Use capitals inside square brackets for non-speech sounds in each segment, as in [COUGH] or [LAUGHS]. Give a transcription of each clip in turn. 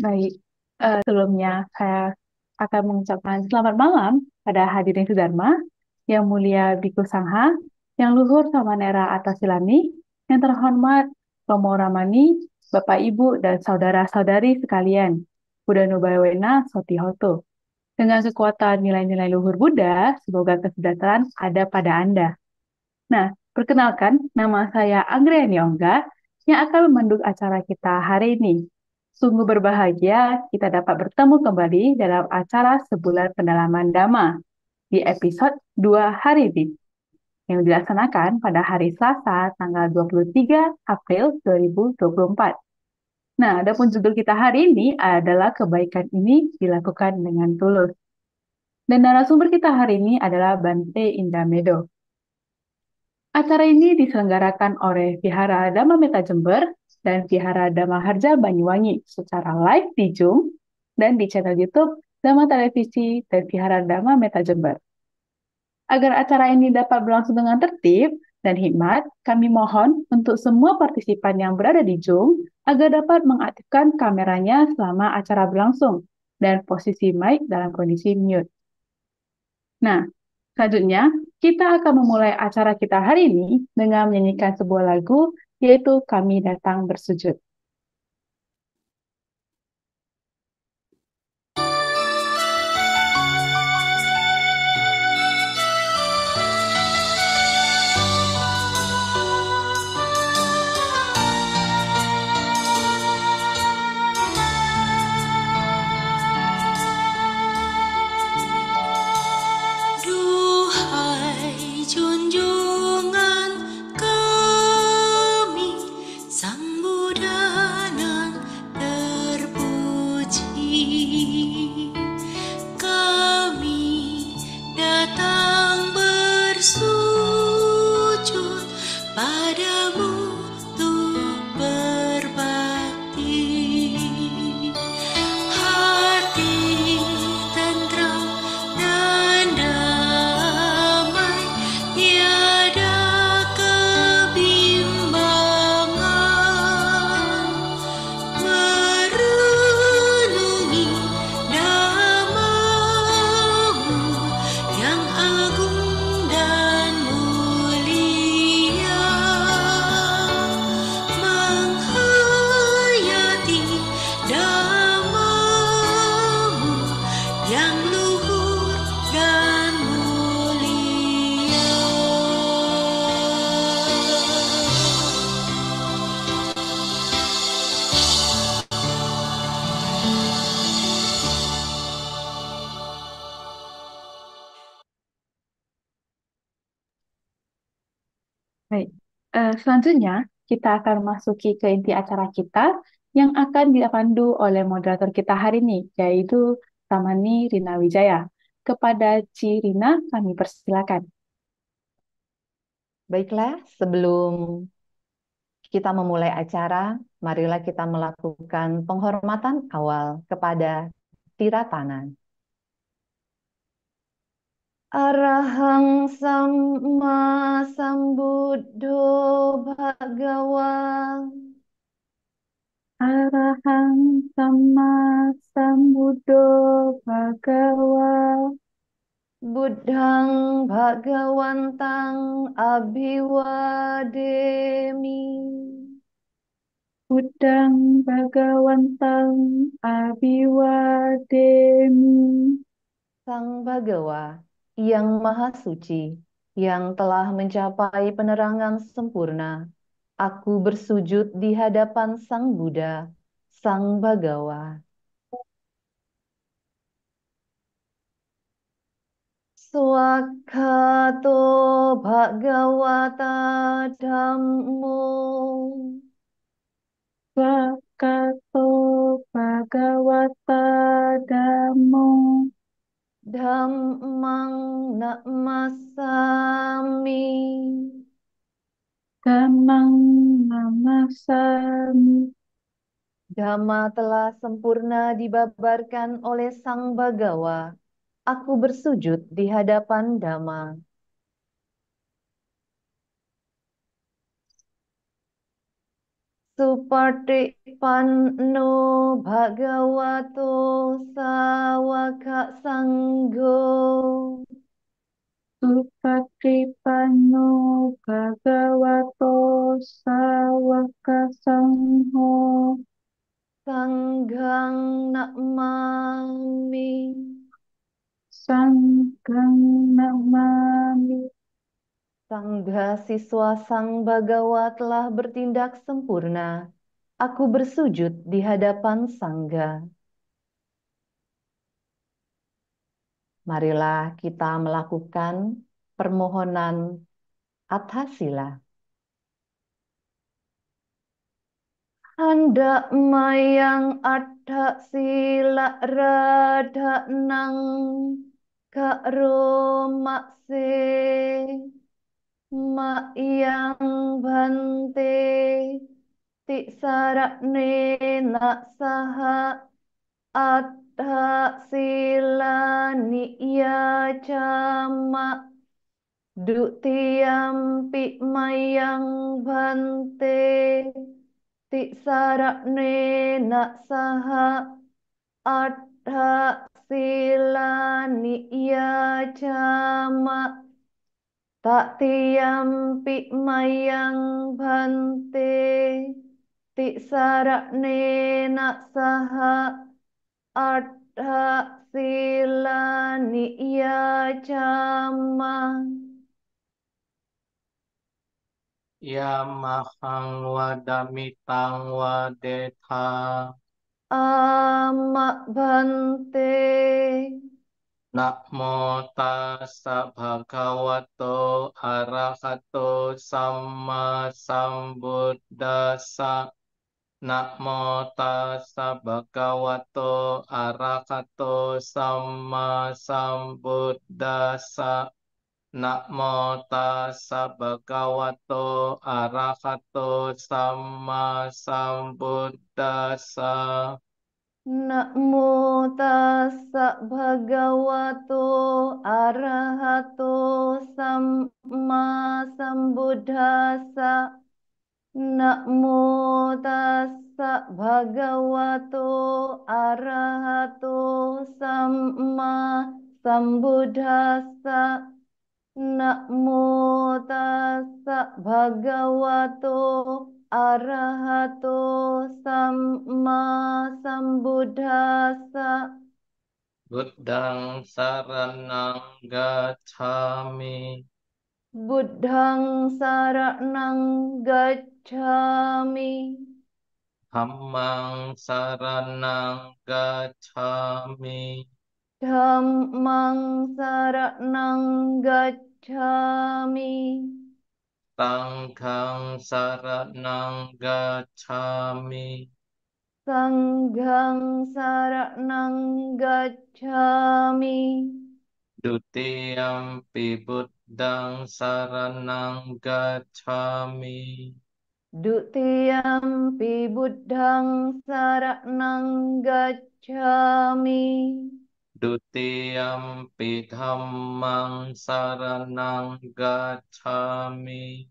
Baik, uh, sebelumnya saya akan mengucapkan selamat malam pada hadirin Sudharma, Yang Mulia Biku Sangha, Yang Luhur sama atas Atasilani, Yang Terhormat Romo Ramani, Bapak Ibu dan saudara-saudari sekalian, Buddha Nubayawena Sotihoto. Dengan kekuatan nilai-nilai luhur Buddha, semoga kesejahteraan ada pada Anda. Nah, perkenalkan, nama saya Anggreni Ongga yang akan memandu acara kita hari ini, Sungguh berbahagia kita dapat bertemu kembali dalam acara Sebulan Pendalaman Dhamma di episode 2 hari ini yang dilaksanakan pada hari Selasa tanggal 23 April 2024. Nah, adapun judul kita hari ini adalah kebaikan ini dilakukan dengan tulus. Dan narasumber kita hari ini adalah Bante Indamedo. Acara ini diselenggarakan oleh Vihara Dhamma Meta Jember dan Vihara Harja Banyuwangi secara live di Zoom dan di channel YouTube Dhamma Televisi dan Vihara Dhamma Meta Jember. Agar acara ini dapat berlangsung dengan tertib dan hikmat, kami mohon untuk semua partisipan yang berada di Zoom agar dapat mengaktifkan kameranya selama acara berlangsung dan posisi mic dalam kondisi mute. Nah, selanjutnya kita akan memulai acara kita hari ini dengan menyanyikan sebuah lagu yaitu kami datang bersujud. selanjutnya, kita akan masuki ke inti acara kita yang akan dipandu oleh moderator kita hari ini, yaitu Tamani Rina Wijaya. Kepada Ci Rina, kami persilakan. Baiklah, sebelum kita memulai acara, marilah kita melakukan penghormatan awal kepada Tiratanan. Arahang sama sambudho bhagawa. Arahang sama sambuddho bhagawa. Budhang bhagawantang abhiwademi. Budhang bhagawantang abhiwademi. Sang Bhagawa yang maha suci, yang telah mencapai penerangan sempurna, aku bersujud di hadapan Sang Buddha, Sang Bagawa. Swakato Bhagavata Dhammo Swakato Bhagavata Dhammo Dhammang namasami. Dhammang namasami. Dhamma telah sempurna dibabarkan oleh Sang Bagawa. Aku bersujud di hadapan Dhamma. Suparti panno bhagavato sawaka sanggo Suparti panno bhagavato sawaka sangho Sanggang namami Sanggang namami Sangga siswa Sang Bagawa telah bertindak sempurna. Aku bersujud di hadapan Sangga. Marilah kita melakukan permohonan Adhasila. Anda mayang ada sila rada nang karo Ma yang bante ti saha naksaha adha ni ya cama yang pi mayang bante ti saha naksaha sila ni ya cama Taktiyampi mayang bhante nak saha artha sila niya cama Ya mahang tang wadetha Amak bante Namo tassa bhagavato arahato sama sambuddhasa. Namo tassa bhagavato arahato sama sambuddhasa. Namo tassa bhagavato arahato sama sambuddhasa. bhagavato arahato sama sambuddhasa. Namo tassa bhagavato arahato samma sambuddhasa. Namo tassa bhagavato arahato samma sambuddhasa. Namo tassa bhagavato Arahato Samma Sambuddhasa Buddhang saranang gacchami Buddhang saranang gacchami Dhammang saranang gacchami Dhammang saranang gacchami Sanggang saranang gacami, Sanggang saranang gacami, Dutiyampi buddhang saranang gacchami. Dutiyampi buddhang saranang gacchami. Dutiyampi dhammang saranang gacchami.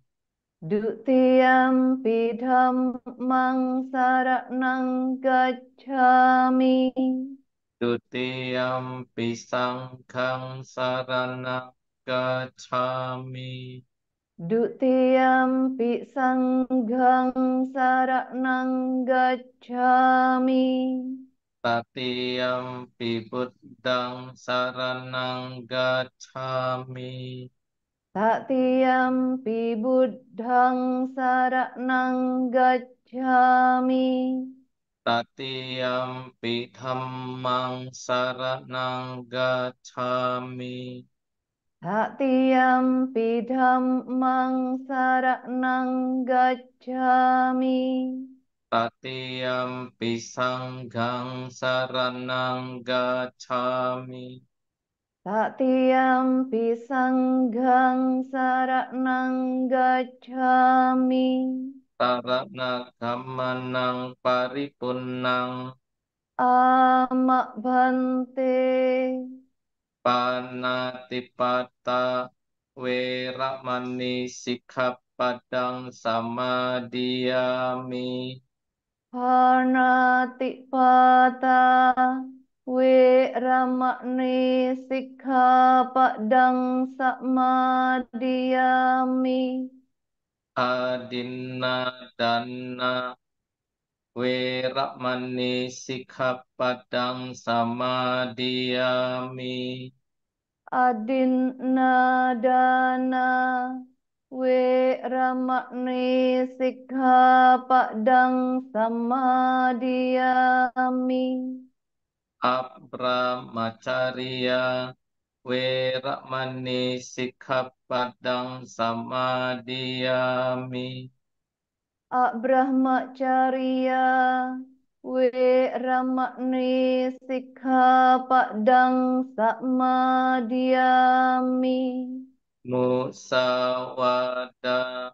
Dutiyam pidham mang sarak saranang gacchami. Dutiyam pisang kang saranang gacchami. Dutiyam pi sanggang saranang gacchami. Tatiyam pi dang saranang gacchami. Satyampi buddhang saranang gacchami. Satyampi dhammang saranang gacchami. Satyampi dhammang saranang gacchami. pi sanggang saranang gacchami pisang gang pisanggang nang gacami. Sarakna paripun paripunang. Amak bante. Panatipata manis sikap padang sama diami. Panatipata. Wera ramani sikha padang samadiyami. Adinna dana Wera ramani sikha padang samadiyami. Adinna dana Wera ramani sikha padang samadiyami abramacharya Weramani Sikhapadang Samadhiyami Abrahmacharya Weramani Sikhapadang Samadhiyami Musawada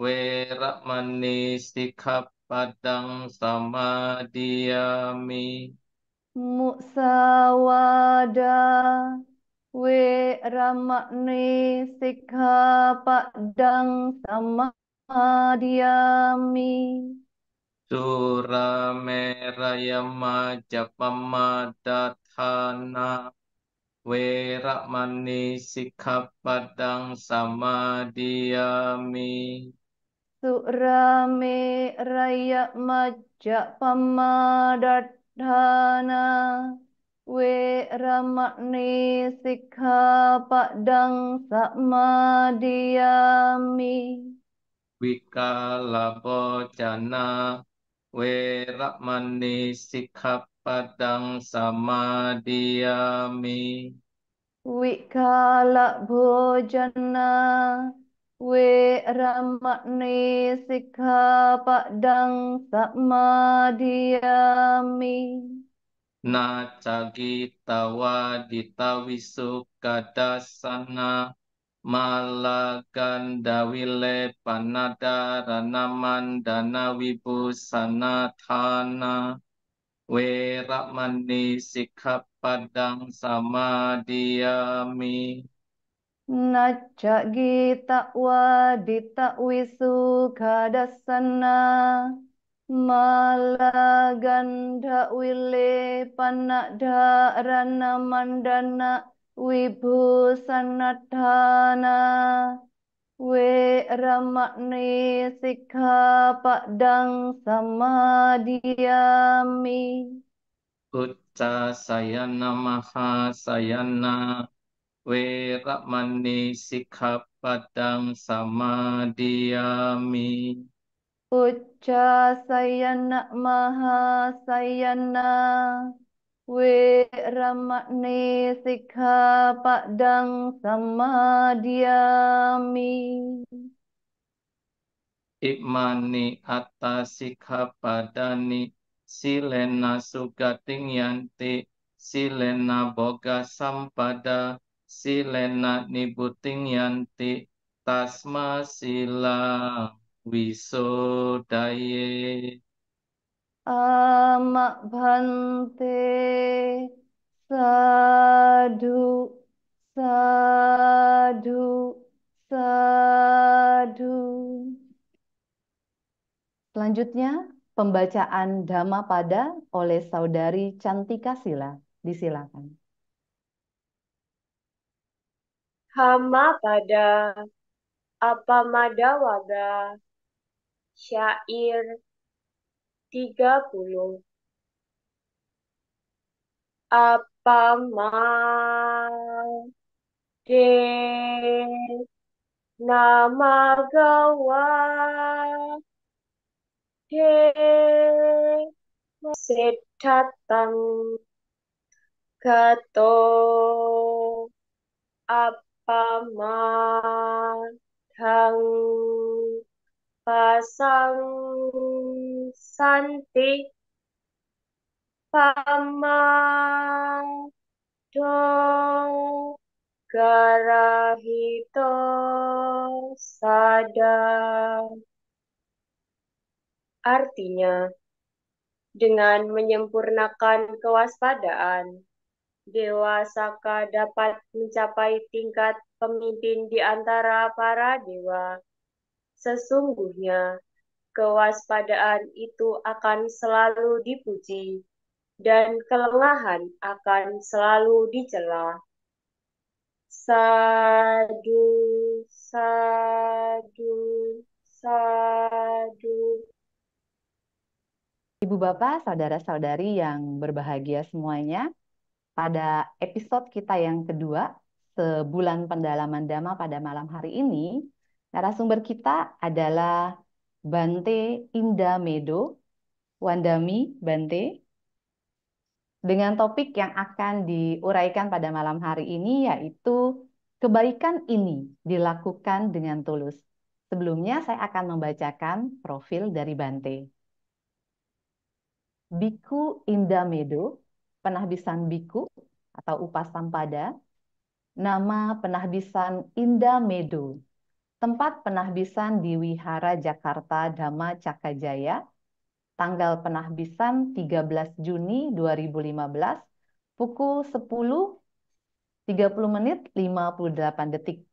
Weramani Sikhapadang Samadhiyami musawada we ramakne sikha padang sama diami surame rayama japama dathana we ramani sikha padang sama diami surame rayama japama dathana dana we ramakni sikha padang samadiyami wikalabo jana we ramakni sikha padang samadiyami wikala bojana Viramani Sikhapadang Samadhiyami Na cagi tawa ditawisu kadasana malaganda wile panadarana mandana wibu sanathana Viramani Sikhapadang Samadhiyami wa dita wisu kadasana malaganda wile rana mandana wibu sanatana we ramakni sikha padang samadiami Ucca sayana maha sayana เวรมณีสิกขาปดังสมาดิยามิ Ucca sayana maha sayana Wiramani sikha padang samadiami Ikmani atas sikha padani Silena sugating yanti Silena boga sampada silena nibuting yanti tasma sila wisodaye amak bhante sadu sadu sadu Selanjutnya, pembacaan pada oleh Saudari Cantika Sila. Disilakan. Hama pada apa mada wada Syair tiga puluh 30 Apamade Nama Gawa De setatang kato Apa pamadhang pasang santi pamado garahito sada artinya dengan menyempurnakan kewaspadaan dewasa dapat mencapai tingkat pemimpin di antara para dewa. Sesungguhnya, kewaspadaan itu akan selalu dipuji, dan kelengahan akan selalu dicela. Sadu, sadu, sadu. Ibu bapak, saudara-saudari yang berbahagia semuanya, pada episode kita yang kedua, sebulan pendalaman Dhamma pada malam hari ini, narasumber kita adalah Bante Inda Medo, Wandami Bante, dengan topik yang akan diuraikan pada malam hari ini, yaitu kebaikan ini dilakukan dengan tulus. Sebelumnya saya akan membacakan profil dari Bante. Biku Inda penahbisan biku atau upasampada, nama penahbisan Indah Medu, tempat penahbisan di Wihara Jakarta Dhamma Cakajaya, tanggal penahbisan 13 Juni 2015, pukul 10 30 menit 58 detik.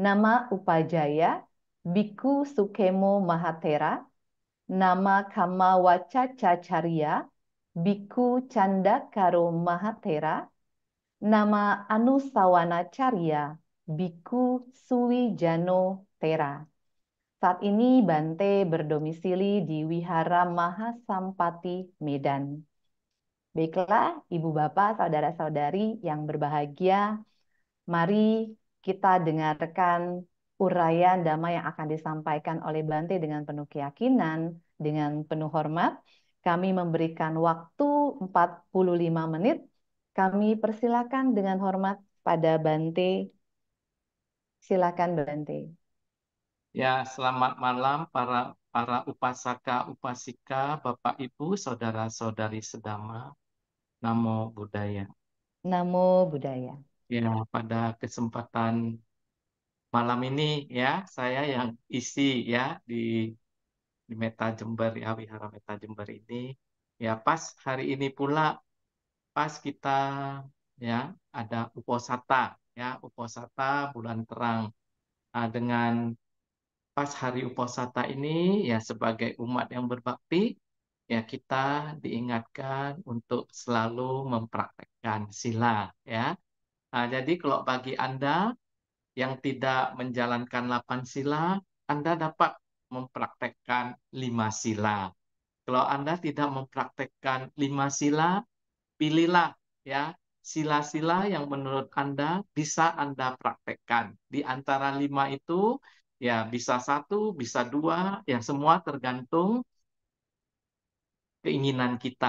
Nama Upajaya Biku Sukemo Mahatera, nama Kama Wacacacarya, Biku Canda Karo Mahatera, nama Anu Carya, Biku Sui Jano Tera. Saat ini Bante berdomisili di Wihara Mahasampati, Medan. Baiklah, Ibu Bapak, Saudara-saudari yang berbahagia, mari kita dengarkan uraian damai yang akan disampaikan oleh Bante dengan penuh keyakinan, dengan penuh hormat, kami memberikan waktu 45 menit. Kami persilakan dengan hormat pada Bante. Silakan Bante. Ya, selamat malam para para upasaka, upasika, Bapak Ibu, saudara-saudari sedama. Namo Buddhaya. Namo Buddhaya. Ya, pada kesempatan malam ini ya, saya yang isi ya di di Meta Jember ya Wihara Meta Jember ini ya pas hari ini pula pas kita ya ada uposata ya uposata bulan terang nah, dengan pas hari uposata ini ya sebagai umat yang berbakti ya kita diingatkan untuk selalu mempraktekkan sila ya nah, jadi kalau bagi anda yang tidak menjalankan lapan sila anda dapat mempraktekkan lima sila. Kalau Anda tidak mempraktekkan lima sila, pilihlah ya sila-sila yang menurut Anda bisa Anda praktekkan. Di antara lima itu, ya bisa satu, bisa dua, ya semua tergantung keinginan kita.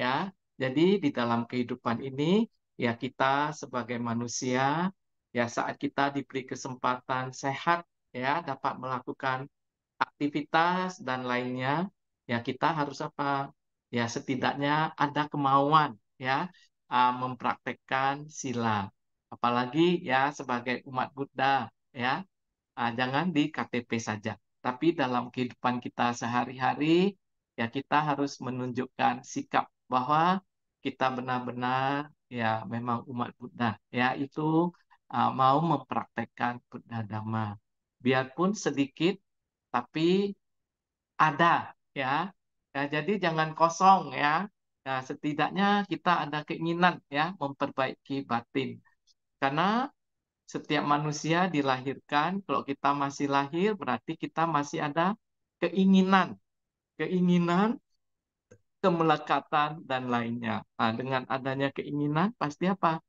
ya. Jadi di dalam kehidupan ini, ya kita sebagai manusia, ya saat kita diberi kesempatan sehat, ya dapat melakukan aktivitas dan lainnya ya kita harus apa ya setidaknya ada kemauan ya uh, mempraktekkan sila apalagi ya sebagai umat Buddha ya uh, jangan di KTP saja tapi dalam kehidupan kita sehari-hari ya kita harus menunjukkan sikap bahwa kita benar-benar ya memang umat Buddha ya itu uh, mau mempraktekkan Buddha Dhamma biarpun sedikit tapi ada ya. ya jadi jangan kosong ya. ya setidaknya kita ada keinginan ya memperbaiki batin. Karena setiap manusia dilahirkan, kalau kita masih lahir berarti kita masih ada keinginan, keinginan, kemelekatan dan lainnya. Nah, dengan adanya keinginan pasti apa?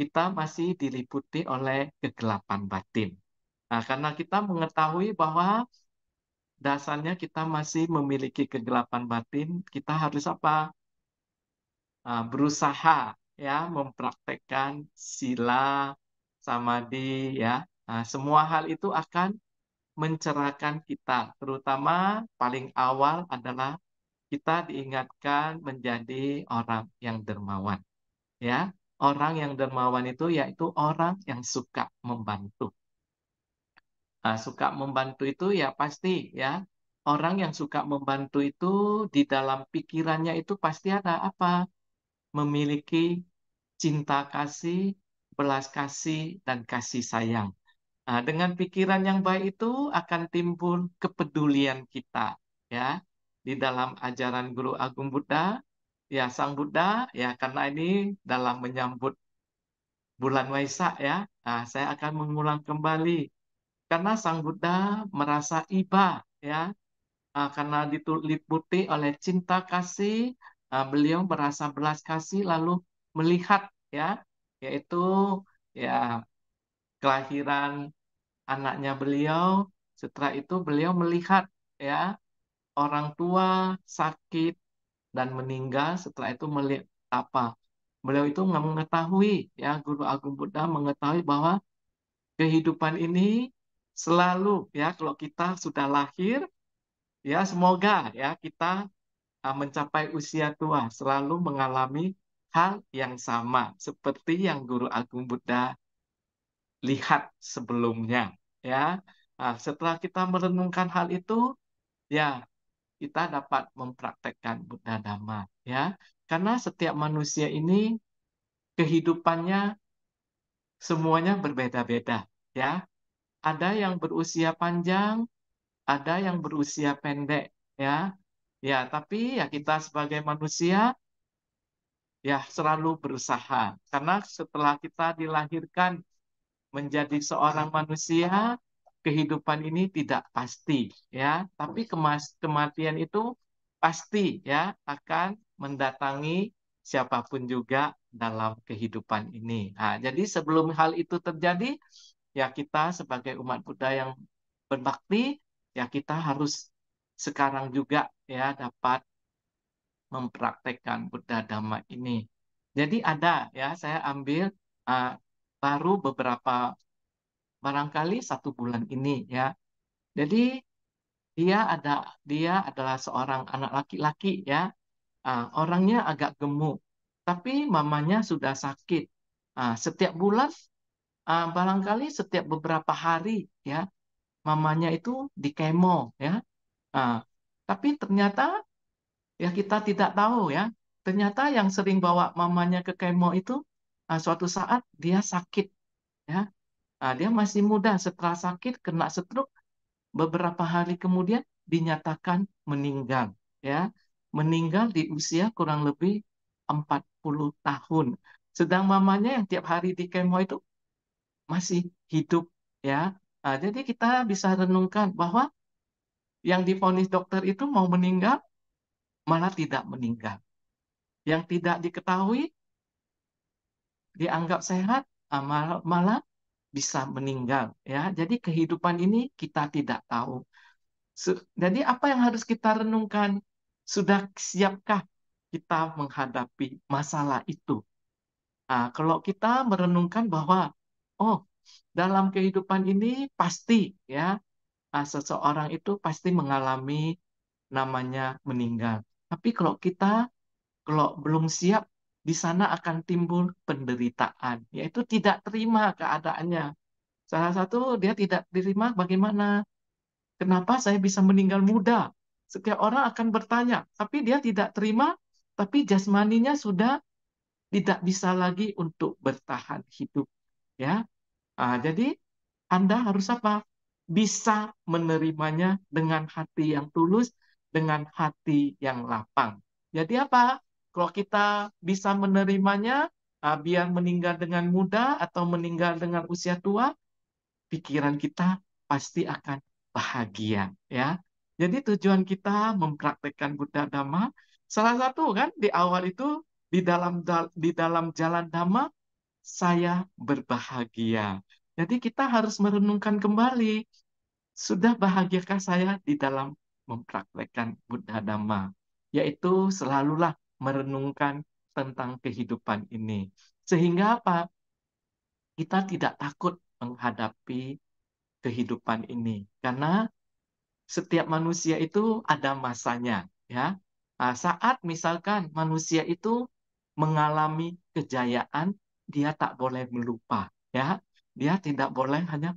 Kita masih diliputi oleh kegelapan batin. Nah, karena kita mengetahui bahwa dasarnya kita masih memiliki kegelapan batin, kita harus apa? Ah, berusaha ya mempraktekkan sila samadhi ya. Nah, semua hal itu akan mencerahkan kita, terutama paling awal adalah kita diingatkan menjadi orang yang dermawan. Ya, orang yang dermawan itu yaitu orang yang suka membantu. Nah, suka membantu itu ya pasti ya. Orang yang suka membantu itu di dalam pikirannya itu pasti ada apa? Memiliki cinta kasih, belas kasih, dan kasih sayang. Nah, dengan pikiran yang baik itu akan timbul kepedulian kita ya di dalam ajaran Guru Agung Buddha ya Sang Buddha ya karena ini dalam menyambut bulan Waisak ya nah, saya akan mengulang kembali karena Sang Buddha merasa iba ya uh, karena diliputi oleh cinta kasih uh, beliau merasa belas kasih lalu melihat ya yaitu ya kelahiran anaknya beliau setelah itu beliau melihat ya orang tua sakit dan meninggal setelah itu melihat apa beliau itu mengetahui ya guru agung Buddha mengetahui bahwa kehidupan ini selalu ya kalau kita sudah lahir ya semoga ya kita ah, mencapai usia tua selalu mengalami hal yang sama seperti yang Guru Agung Buddha lihat sebelumnya ya nah, setelah kita merenungkan hal itu ya kita dapat mempraktekkan Buddha Dhamma ya karena setiap manusia ini kehidupannya semuanya berbeda-beda ya ada yang berusia panjang, ada yang berusia pendek, ya. Ya, tapi ya kita sebagai manusia ya selalu berusaha. Karena setelah kita dilahirkan menjadi seorang manusia, kehidupan ini tidak pasti, ya. Tapi kematian itu pasti ya akan mendatangi siapapun juga dalam kehidupan ini. Nah, jadi sebelum hal itu terjadi, ya kita sebagai umat Buddha yang berbakti ya kita harus sekarang juga ya dapat mempraktekkan Buddha Dhamma ini. Jadi ada ya saya ambil uh, baru beberapa barangkali satu bulan ini ya. Jadi dia ada dia adalah seorang anak laki-laki ya. Uh, orangnya agak gemuk tapi mamanya sudah sakit. Nah, setiap bulan uh, barangkali setiap beberapa hari ya mamanya itu di kemo ya. Uh, tapi ternyata ya kita tidak tahu ya. Ternyata yang sering bawa mamanya ke kemo itu uh, suatu saat dia sakit ya. Uh, dia masih muda setelah sakit kena stroke beberapa hari kemudian dinyatakan meninggal ya meninggal di usia kurang lebih 40 tahun sedang mamanya yang tiap hari di kemo itu masih hidup ya nah, jadi kita bisa renungkan bahwa yang difonis dokter itu mau meninggal malah tidak meninggal yang tidak diketahui dianggap sehat ah, malah, malah bisa meninggal ya jadi kehidupan ini kita tidak tahu jadi apa yang harus kita renungkan sudah siapkah kita menghadapi masalah itu nah, kalau kita merenungkan bahwa oh dalam kehidupan ini pasti ya ah, seseorang itu pasti mengalami namanya meninggal. Tapi kalau kita kalau belum siap di sana akan timbul penderitaan, yaitu tidak terima keadaannya. Salah satu dia tidak terima bagaimana kenapa saya bisa meninggal muda? Setiap orang akan bertanya, tapi dia tidak terima, tapi jasmaninya sudah tidak bisa lagi untuk bertahan hidup ya uh, jadi anda harus apa bisa menerimanya dengan hati yang tulus dengan hati yang lapang jadi apa kalau kita bisa menerimanya ah, biar meninggal dengan muda atau meninggal dengan usia tua pikiran kita pasti akan bahagia ya jadi tujuan kita mempraktekkan Buddha Dhamma salah satu kan di awal itu di dalam di dalam jalan Dhamma saya berbahagia. Jadi kita harus merenungkan kembali, sudah bahagiakah saya di dalam mempraktekkan Buddha Dhamma? Yaitu selalulah merenungkan tentang kehidupan ini. Sehingga apa? Kita tidak takut menghadapi kehidupan ini. Karena setiap manusia itu ada masanya. ya. Nah, saat misalkan manusia itu mengalami kejayaan, dia tak boleh melupa ya dia tidak boleh hanya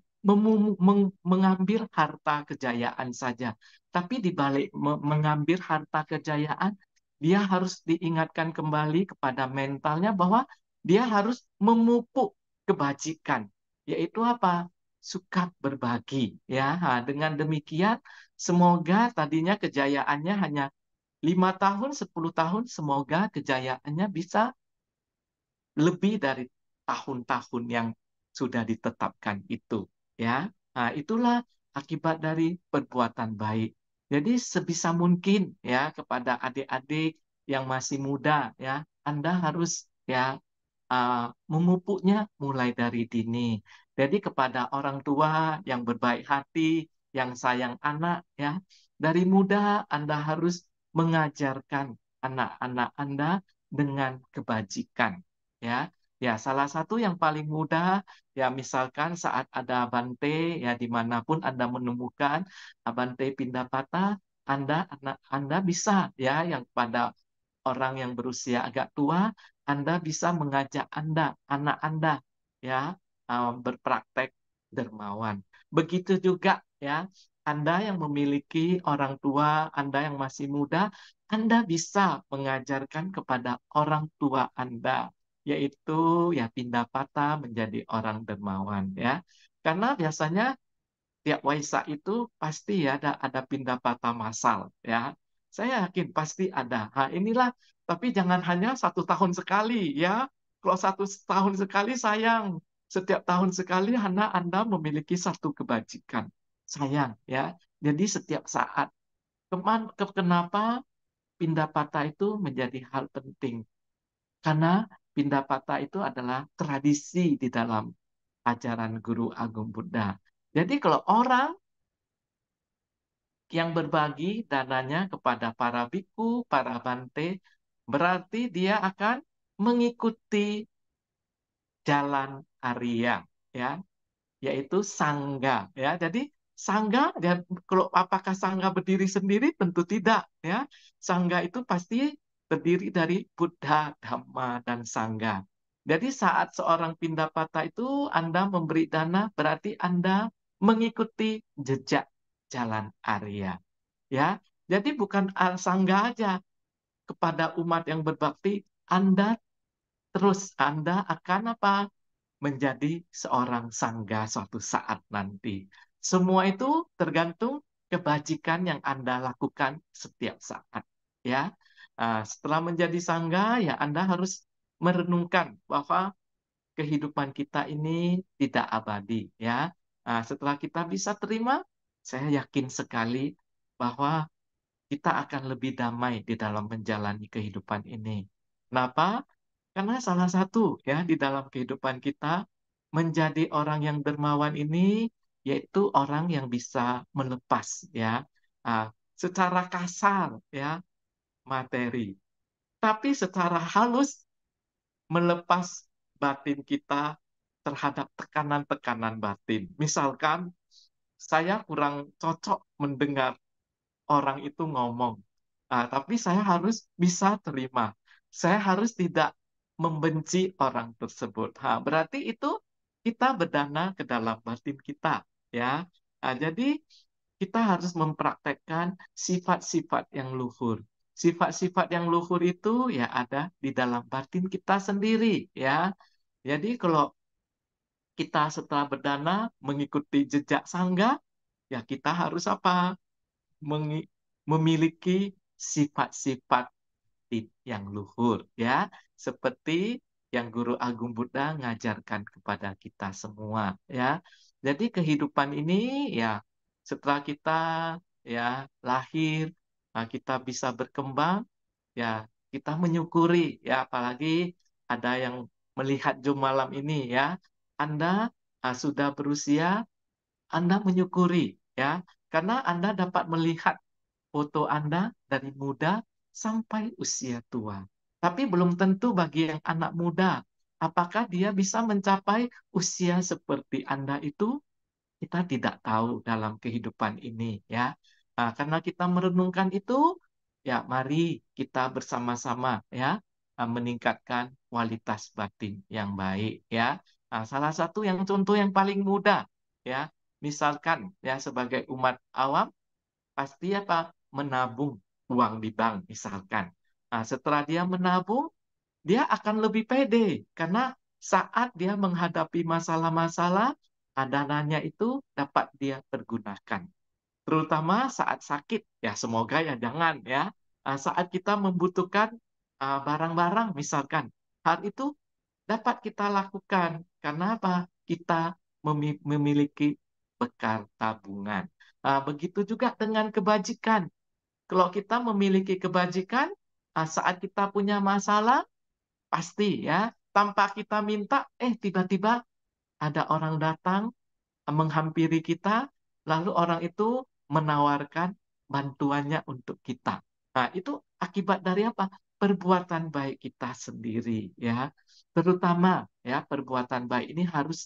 mengambil harta kejayaan saja tapi dibalik mengambil harta kejayaan dia harus diingatkan kembali kepada mentalnya bahwa dia harus memupuk kebajikan yaitu apa suka berbagi ya nah, dengan demikian semoga tadinya kejayaannya hanya lima tahun 10 tahun semoga kejayaannya bisa lebih dari tahun-tahun yang sudah ditetapkan itu ya nah, itulah akibat dari perbuatan baik jadi sebisa mungkin ya kepada adik-adik yang masih muda ya anda harus ya uh, memupuknya mulai dari dini jadi kepada orang tua yang berbaik hati yang sayang anak ya dari muda anda harus mengajarkan anak-anak anda dengan kebajikan ya. Ya, salah satu yang paling mudah, ya misalkan saat ada bante, ya dimanapun Anda menemukan bante pindah patah, Anda, Anda bisa, ya, yang pada orang yang berusia agak tua, Anda bisa mengajak Anda, anak Anda, ya, eh, berpraktek dermawan. Begitu juga, ya, Anda yang memiliki orang tua, Anda yang masih muda, Anda bisa mengajarkan kepada orang tua Anda yaitu ya pindah patah menjadi orang dermawan ya. Karena biasanya tiap Waisak itu pasti ya ada ada pindah patah masal ya. Saya yakin pasti ada. Nah, inilah tapi jangan hanya satu tahun sekali ya. Kalau satu tahun sekali sayang, setiap tahun sekali hana Anda memiliki satu kebajikan. Sayang ya. Jadi setiap saat Keman, kenapa pindah patah itu menjadi hal penting? Karena Pindah patah itu adalah tradisi di dalam ajaran Guru Agung Buddha. Jadi kalau orang yang berbagi dananya kepada para biku, para bante, berarti dia akan mengikuti jalan Arya, ya, yaitu sangga, ya. Jadi sangga, dan kalau apakah sangga berdiri sendiri? Tentu tidak, ya. Sangga itu pasti terdiri dari Buddha, Dhamma, dan Sangha. Jadi saat seorang pindah patah itu Anda memberi dana berarti Anda mengikuti jejak jalan Arya. Ya, jadi bukan sangga aja kepada umat yang berbakti Anda terus Anda akan apa? menjadi seorang sangga suatu saat nanti. Semua itu tergantung kebajikan yang Anda lakukan setiap saat, ya. Nah, setelah menjadi sangga, ya Anda harus merenungkan bahwa kehidupan kita ini tidak abadi. Ya, nah, setelah kita bisa terima, saya yakin sekali bahwa kita akan lebih damai di dalam menjalani kehidupan ini. Kenapa? Karena salah satu ya di dalam kehidupan kita menjadi orang yang dermawan ini yaitu orang yang bisa melepas ya. uh, secara kasar ya materi, tapi secara halus melepas batin kita terhadap tekanan-tekanan batin. Misalkan saya kurang cocok mendengar orang itu ngomong, nah, tapi saya harus bisa terima. Saya harus tidak membenci orang tersebut. Nah, berarti itu kita berdana ke dalam batin kita, ya. Nah, jadi kita harus mempraktekkan sifat-sifat yang luhur sifat-sifat yang luhur itu ya ada di dalam batin kita sendiri ya. Jadi kalau kita setelah berdana mengikuti jejak sangga, ya kita harus apa? Meng memiliki sifat-sifat yang luhur ya, seperti yang Guru Agung Buddha ngajarkan kepada kita semua ya. Jadi kehidupan ini ya setelah kita ya lahir nah, kita bisa berkembang ya kita menyukuri ya apalagi ada yang melihat jam malam ini ya Anda uh, sudah berusia Anda menyukuri ya karena Anda dapat melihat foto Anda dari muda sampai usia tua tapi belum tentu bagi yang anak muda apakah dia bisa mencapai usia seperti Anda itu kita tidak tahu dalam kehidupan ini ya Nah, karena kita merenungkan itu, ya mari kita bersama-sama ya eh, meningkatkan kualitas batin yang baik ya. Nah, salah satu yang contoh yang paling mudah ya, misalkan ya sebagai umat awam pasti apa menabung uang di bank misalkan. Nah, setelah dia menabung, dia akan lebih pede karena saat dia menghadapi masalah-masalah, adanannya itu dapat dia pergunakan terutama saat sakit ya semoga ya jangan ya ah, saat kita membutuhkan ah, barang-barang misalkan hal itu dapat kita lakukan karena apa kita memiliki bekal tabungan ah, begitu juga dengan kebajikan kalau kita memiliki kebajikan saat kita punya masalah pasti ya tanpa kita minta eh tiba-tiba ada orang datang menghampiri kita lalu orang itu menawarkan bantuannya untuk kita. Nah, itu akibat dari apa? Perbuatan baik kita sendiri ya. Terutama ya perbuatan baik ini harus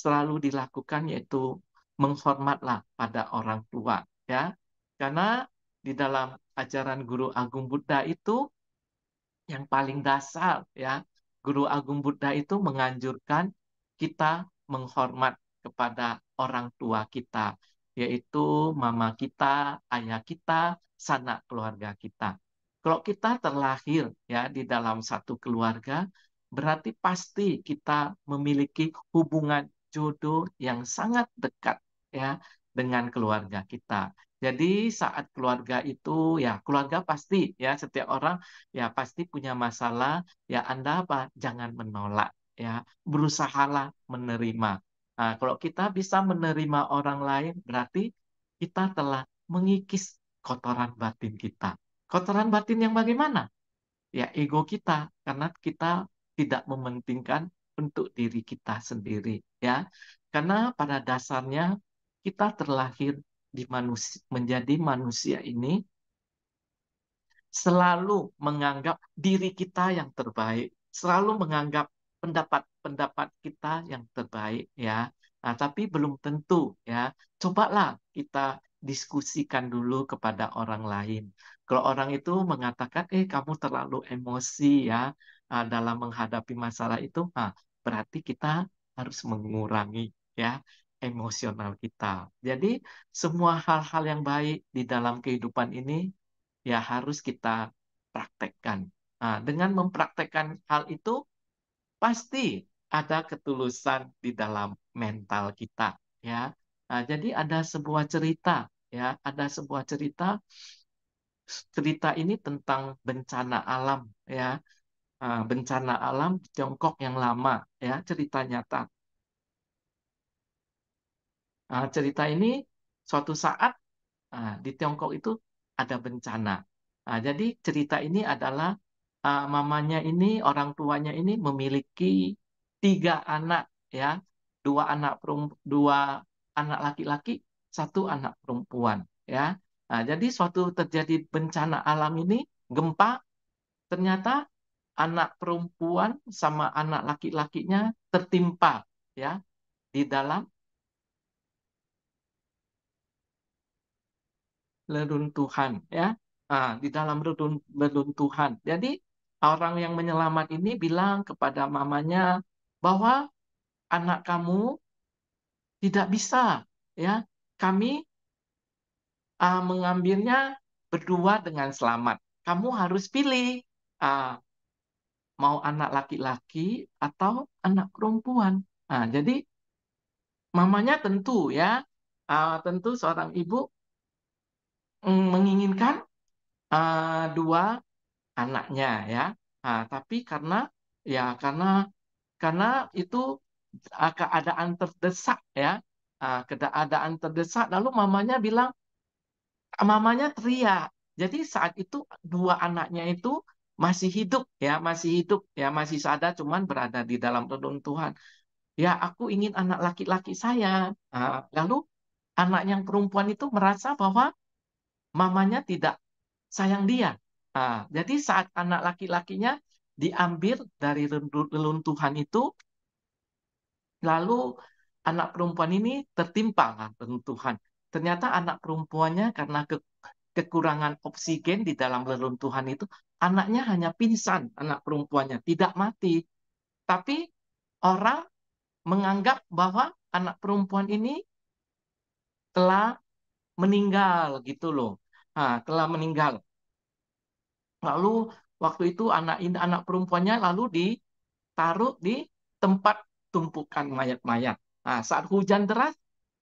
selalu dilakukan yaitu menghormatlah pada orang tua ya. Karena di dalam ajaran Guru Agung Buddha itu yang paling dasar ya. Guru Agung Buddha itu menganjurkan kita menghormat kepada orang tua kita yaitu mama kita, ayah kita, sanak keluarga kita. Kalau kita terlahir ya di dalam satu keluarga, berarti pasti kita memiliki hubungan jodoh yang sangat dekat ya dengan keluarga kita. Jadi saat keluarga itu ya keluarga pasti ya setiap orang ya pasti punya masalah ya Anda apa jangan menolak ya berusahalah menerima Nah, kalau kita bisa menerima orang lain, berarti kita telah mengikis kotoran batin kita. Kotoran batin yang bagaimana? Ya, ego kita, karena kita tidak mementingkan untuk diri kita sendiri, ya. Karena pada dasarnya kita terlahir di manusia, menjadi manusia ini selalu menganggap diri kita yang terbaik, selalu menganggap pendapat-pendapat kita yang terbaik ya. Nah, tapi belum tentu ya. Cobalah kita diskusikan dulu kepada orang lain. Kalau orang itu mengatakan, eh kamu terlalu emosi ya ah, dalam menghadapi masalah itu, nah, berarti kita harus mengurangi ya emosional kita. Jadi semua hal-hal yang baik di dalam kehidupan ini ya harus kita praktekkan. Nah, dengan mempraktekkan hal itu, pasti ada ketulusan di dalam mental kita ya nah, jadi ada sebuah cerita ya ada sebuah cerita cerita ini tentang bencana alam ya nah, bencana alam di Tiongkok yang lama ya cerita nyata nah, cerita ini suatu saat nah, di Tiongkok itu ada bencana nah, jadi cerita ini adalah uh, mamanya ini, orang tuanya ini memiliki tiga anak, ya, dua anak dua anak laki-laki, satu anak perempuan, ya. Nah, jadi suatu terjadi bencana alam ini, gempa, ternyata anak perempuan sama anak laki-lakinya tertimpa, ya, di dalam leruntuhan ya nah, di dalam leruntuhan jadi orang yang menyelamat ini bilang kepada mamanya bahwa anak kamu tidak bisa ya kami uh, mengambilnya berdua dengan selamat kamu harus pilih uh, mau anak laki-laki atau anak perempuan nah, jadi mamanya tentu ya uh, tentu seorang ibu mm, menginginkan uh, dua anaknya ya. Nah, tapi karena ya karena karena itu ah, keadaan terdesak ya. Ah, keadaan terdesak lalu mamanya bilang mamanya teriak. Jadi saat itu dua anaknya itu masih hidup ya, masih hidup ya, masih sadar cuman berada di dalam Tuhan. Ya, aku ingin anak laki-laki saya. Nah, lalu anak yang perempuan itu merasa bahwa mamanya tidak sayang dia. Nah, jadi saat anak laki-lakinya diambil dari reluntuhan itu, lalu anak perempuan ini tertimpa kan, ah, reluntuhan. Ternyata anak perempuannya karena ke, kekurangan oksigen di dalam reluntuhan itu, anaknya hanya pingsan, anak perempuannya tidak mati. Tapi orang menganggap bahwa anak perempuan ini telah meninggal gitu loh. Nah, telah meninggal. Lalu waktu itu anak anak perempuannya lalu ditaruh di tempat tumpukan mayat-mayat. Nah, saat hujan deras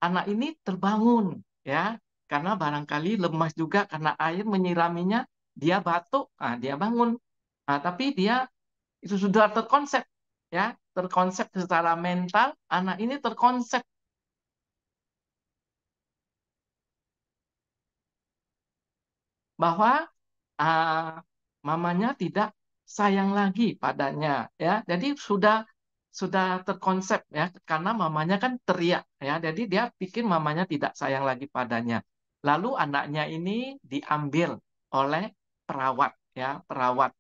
anak ini terbangun ya karena barangkali lemas juga karena air menyiraminya dia batuk nah, dia bangun nah, tapi dia itu sudah terkonsep ya terkonsep secara mental anak ini terkonsep bahwa uh, mamanya tidak sayang lagi padanya ya jadi sudah sudah terkonsep ya karena mamanya kan teriak ya jadi dia pikir mamanya tidak sayang lagi padanya lalu anaknya ini diambil oleh perawat ya perawat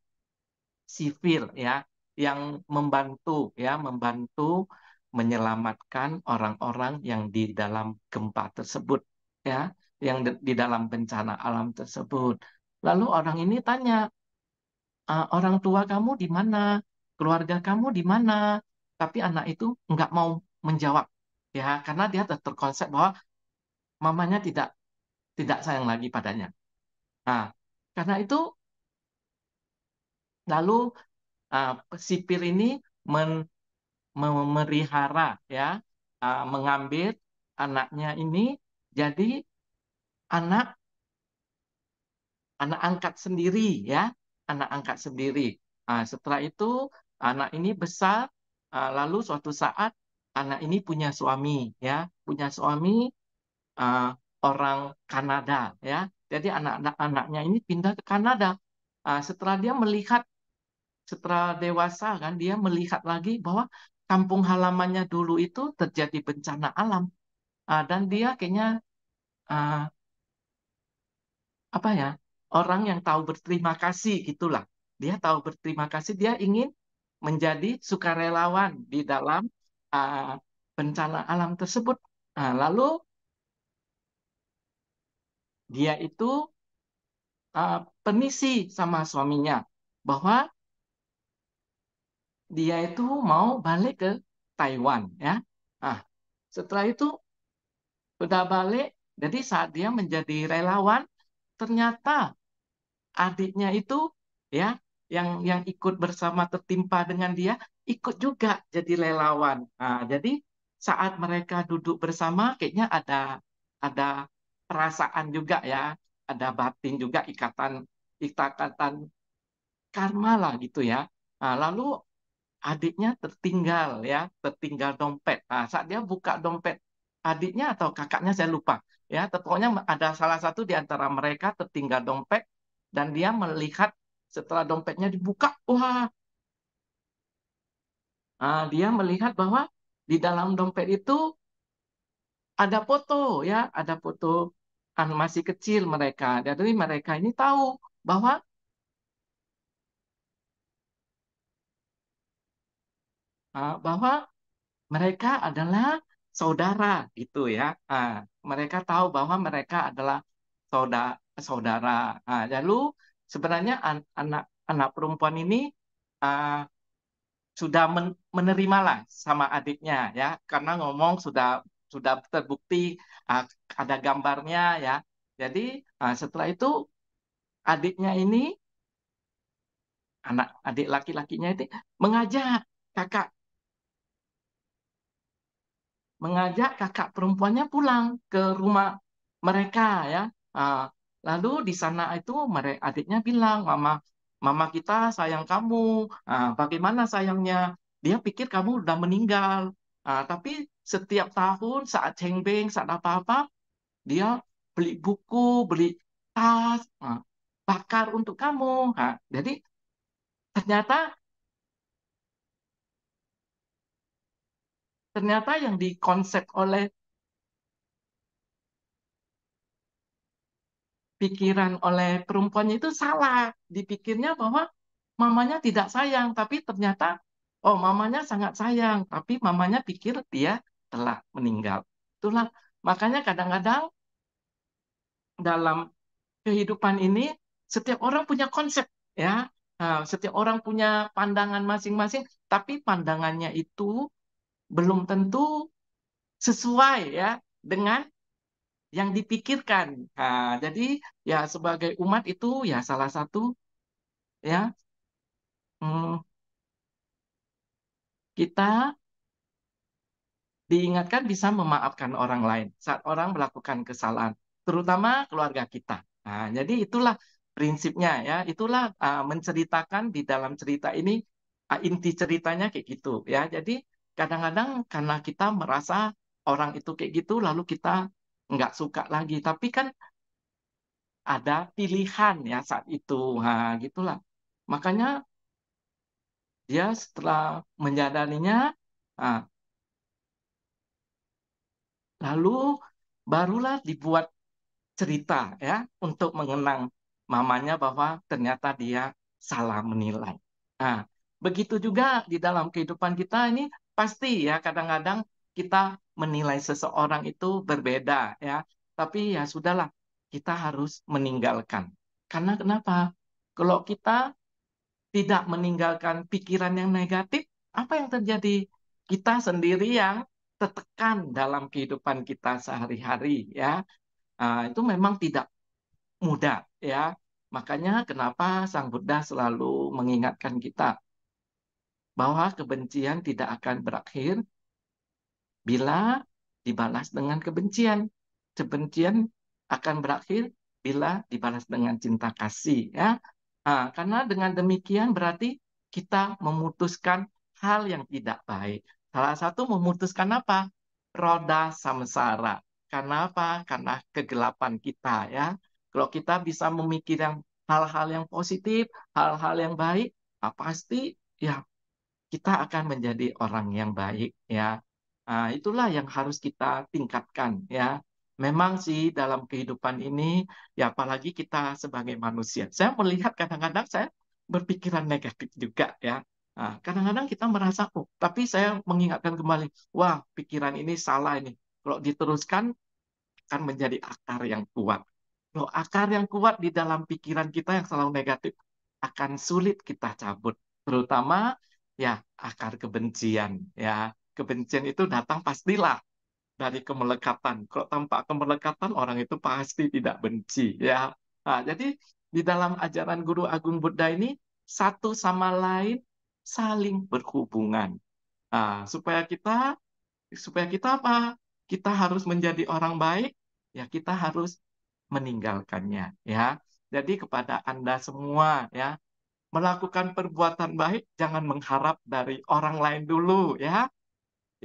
sipil ya yang membantu ya membantu menyelamatkan orang-orang yang di dalam gempa tersebut ya yang di dalam bencana alam tersebut lalu orang ini tanya uh, orang tua kamu di mana, keluarga kamu di mana, tapi anak itu nggak mau menjawab, ya karena dia terkonsep bahwa mamanya tidak tidak sayang lagi padanya. Nah, karena itu lalu uh, sipir ini men, memelihara ya uh, mengambil anaknya ini jadi anak anak angkat sendiri ya anak angkat sendiri. Uh, setelah itu anak ini besar, uh, lalu suatu saat anak ini punya suami, ya, punya suami uh, orang Kanada, ya. Jadi anak-anaknya ini pindah ke Kanada. Uh, setelah dia melihat, setelah dewasa kan, dia melihat lagi bahwa kampung halamannya dulu itu terjadi bencana alam, uh, dan dia kayaknya uh, apa ya orang yang tahu berterima kasih gitulah. Dia tahu berterima kasih, dia ingin menjadi sukarelawan di dalam uh, bencana alam tersebut. Nah, lalu dia itu uh, permisi sama suaminya bahwa dia itu mau balik ke Taiwan ya. Nah, setelah itu sudah balik, jadi saat dia menjadi relawan ternyata adiknya itu ya yang yang ikut bersama tertimpa dengan dia ikut juga jadi relawan. Nah, jadi saat mereka duduk bersama kayaknya ada ada perasaan juga ya, ada batin juga ikatan ikatan karma lah gitu ya. Nah, lalu adiknya tertinggal ya, tertinggal dompet. Nah, saat dia buka dompet adiknya atau kakaknya saya lupa ya, pokoknya ada salah satu di antara mereka tertinggal dompet dan dia melihat setelah dompetnya dibuka, wah, uh, dia melihat bahwa di dalam dompet itu ada foto, ya, ada foto masih kecil mereka. Jadi mereka ini tahu bahwa ah, bahwa mereka adalah saudara gitu ya. Ah, mereka tahu bahwa mereka adalah saudara saudara nah, lalu sebenarnya an anak anak perempuan ini uh, sudah men menerima lah sama adiknya ya karena ngomong sudah sudah terbukti uh, ada gambarnya ya jadi uh, setelah itu adiknya ini anak adik laki-lakinya itu mengajak kakak mengajak kakak perempuannya pulang ke rumah mereka ya Uh, lalu di sana itu mereka adiknya bilang, mama, mama kita sayang kamu. Uh, bagaimana sayangnya? Dia pikir kamu udah meninggal. Uh, tapi setiap tahun saat cengbeng, saat apa-apa, dia beli buku, beli tas, uh, bakar untuk kamu. Uh, jadi ternyata ternyata yang dikonsep oleh pikiran oleh perempuannya itu salah. Dipikirnya bahwa mamanya tidak sayang, tapi ternyata oh mamanya sangat sayang, tapi mamanya pikir dia telah meninggal. Itulah makanya kadang-kadang dalam kehidupan ini setiap orang punya konsep ya. setiap orang punya pandangan masing-masing, tapi pandangannya itu belum tentu sesuai ya dengan yang dipikirkan. Nah, jadi ya sebagai umat itu ya salah satu ya hmm, kita diingatkan bisa memaafkan orang lain saat orang melakukan kesalahan, terutama keluarga kita. Nah, jadi itulah prinsipnya ya, itulah uh, menceritakan di dalam cerita ini uh, inti ceritanya kayak gitu ya. Jadi kadang-kadang karena kita merasa orang itu kayak gitu, lalu kita nggak suka lagi tapi kan ada pilihan ya saat itu nah gitulah makanya dia setelah menyadarinya nah, lalu barulah dibuat cerita ya untuk mengenang mamanya bahwa ternyata dia salah menilai nah begitu juga di dalam kehidupan kita ini pasti ya kadang-kadang kita menilai seseorang itu berbeda ya. Tapi ya sudahlah, kita harus meninggalkan. Karena kenapa? Kalau kita tidak meninggalkan pikiran yang negatif, apa yang terjadi? Kita sendiri yang tertekan dalam kehidupan kita sehari-hari ya. Nah, itu memang tidak mudah ya. Makanya kenapa Sang Buddha selalu mengingatkan kita bahwa kebencian tidak akan berakhir bila dibalas dengan kebencian. Kebencian akan berakhir bila dibalas dengan cinta kasih ya. Nah, karena dengan demikian berarti kita memutuskan hal yang tidak baik. Salah satu memutuskan apa? Roda samsara. Karena apa? Karena kegelapan kita ya. Kalau kita bisa memikirkan hal-hal yang positif, hal-hal yang baik, nah pasti ya kita akan menjadi orang yang baik ya. Nah, itulah yang harus kita tingkatkan ya. Memang sih dalam kehidupan ini ya apalagi kita sebagai manusia. Saya melihat kadang-kadang saya berpikiran negatif juga ya. Nah, kadang-kadang kita merasa oh, tapi saya mengingatkan kembali, wah, pikiran ini salah ini. Kalau diteruskan akan menjadi akar yang kuat. Kalau akar yang kuat di dalam pikiran kita yang selalu negatif akan sulit kita cabut, terutama ya akar kebencian ya kebencian itu datang pastilah dari kemelekatan. Kalau tanpa kemelekatan orang itu pasti tidak benci ya. Nah, jadi di dalam ajaran Guru Agung Buddha ini satu sama lain saling berhubungan. Nah, supaya kita supaya kita apa? Kita harus menjadi orang baik, ya kita harus meninggalkannya ya. Jadi kepada Anda semua ya, melakukan perbuatan baik jangan mengharap dari orang lain dulu ya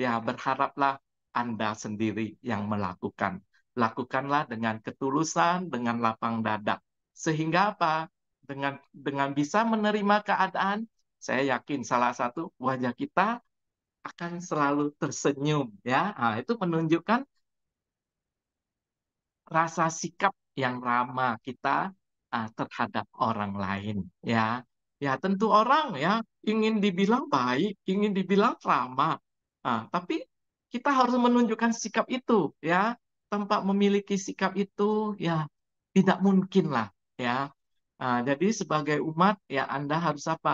ya berharaplah Anda sendiri yang melakukan. Lakukanlah dengan ketulusan, dengan lapang dada. Sehingga apa? Dengan dengan bisa menerima keadaan, saya yakin salah satu wajah kita akan selalu tersenyum ya. Nah, itu menunjukkan rasa sikap yang ramah kita uh, terhadap orang lain ya ya tentu orang ya ingin dibilang baik ingin dibilang ramah Nah, tapi kita harus menunjukkan sikap itu ya tempat memiliki sikap itu ya tidak mungkin lah ya nah, jadi sebagai umat ya anda harus apa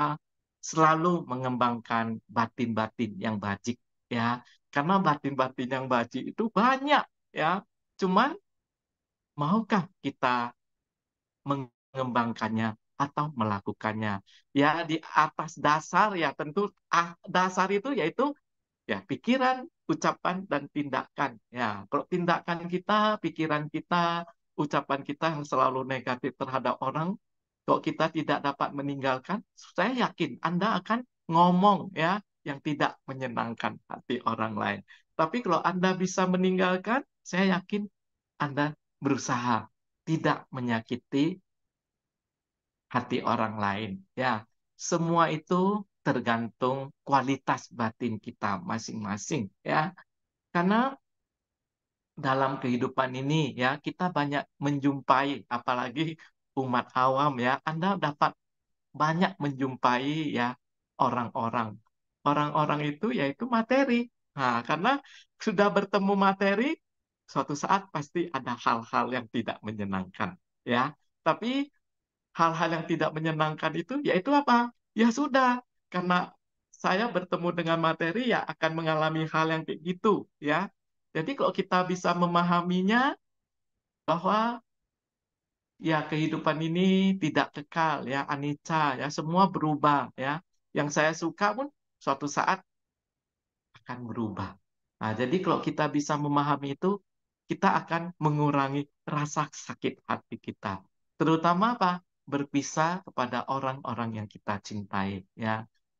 selalu mengembangkan batin-batin yang bajik ya karena batin-batin yang bajik itu banyak ya cuman maukah kita mengembangkannya atau melakukannya ya di atas dasar ya tentu ah dasar itu yaitu ya pikiran ucapan dan tindakan ya kalau tindakan kita pikiran kita ucapan kita yang selalu negatif terhadap orang kalau kita tidak dapat meninggalkan saya yakin anda akan ngomong ya yang tidak menyenangkan hati orang lain tapi kalau anda bisa meninggalkan saya yakin anda berusaha tidak menyakiti hati orang lain ya semua itu tergantung kualitas batin kita masing-masing ya. Karena dalam kehidupan ini ya kita banyak menjumpai apalagi umat awam ya Anda dapat banyak menjumpai ya orang-orang orang-orang itu yaitu materi nah, karena sudah bertemu materi suatu saat pasti ada hal-hal yang tidak menyenangkan ya tapi hal-hal yang tidak menyenangkan itu yaitu apa ya sudah karena saya bertemu dengan materi ya akan mengalami hal yang kayak gitu ya. Jadi kalau kita bisa memahaminya bahwa ya kehidupan ini tidak kekal ya, anicca ya, semua berubah ya. Yang saya suka pun suatu saat akan berubah. Nah, jadi kalau kita bisa memahami itu, kita akan mengurangi rasa sakit hati kita. Terutama apa? Berpisah kepada orang-orang yang kita cintai ya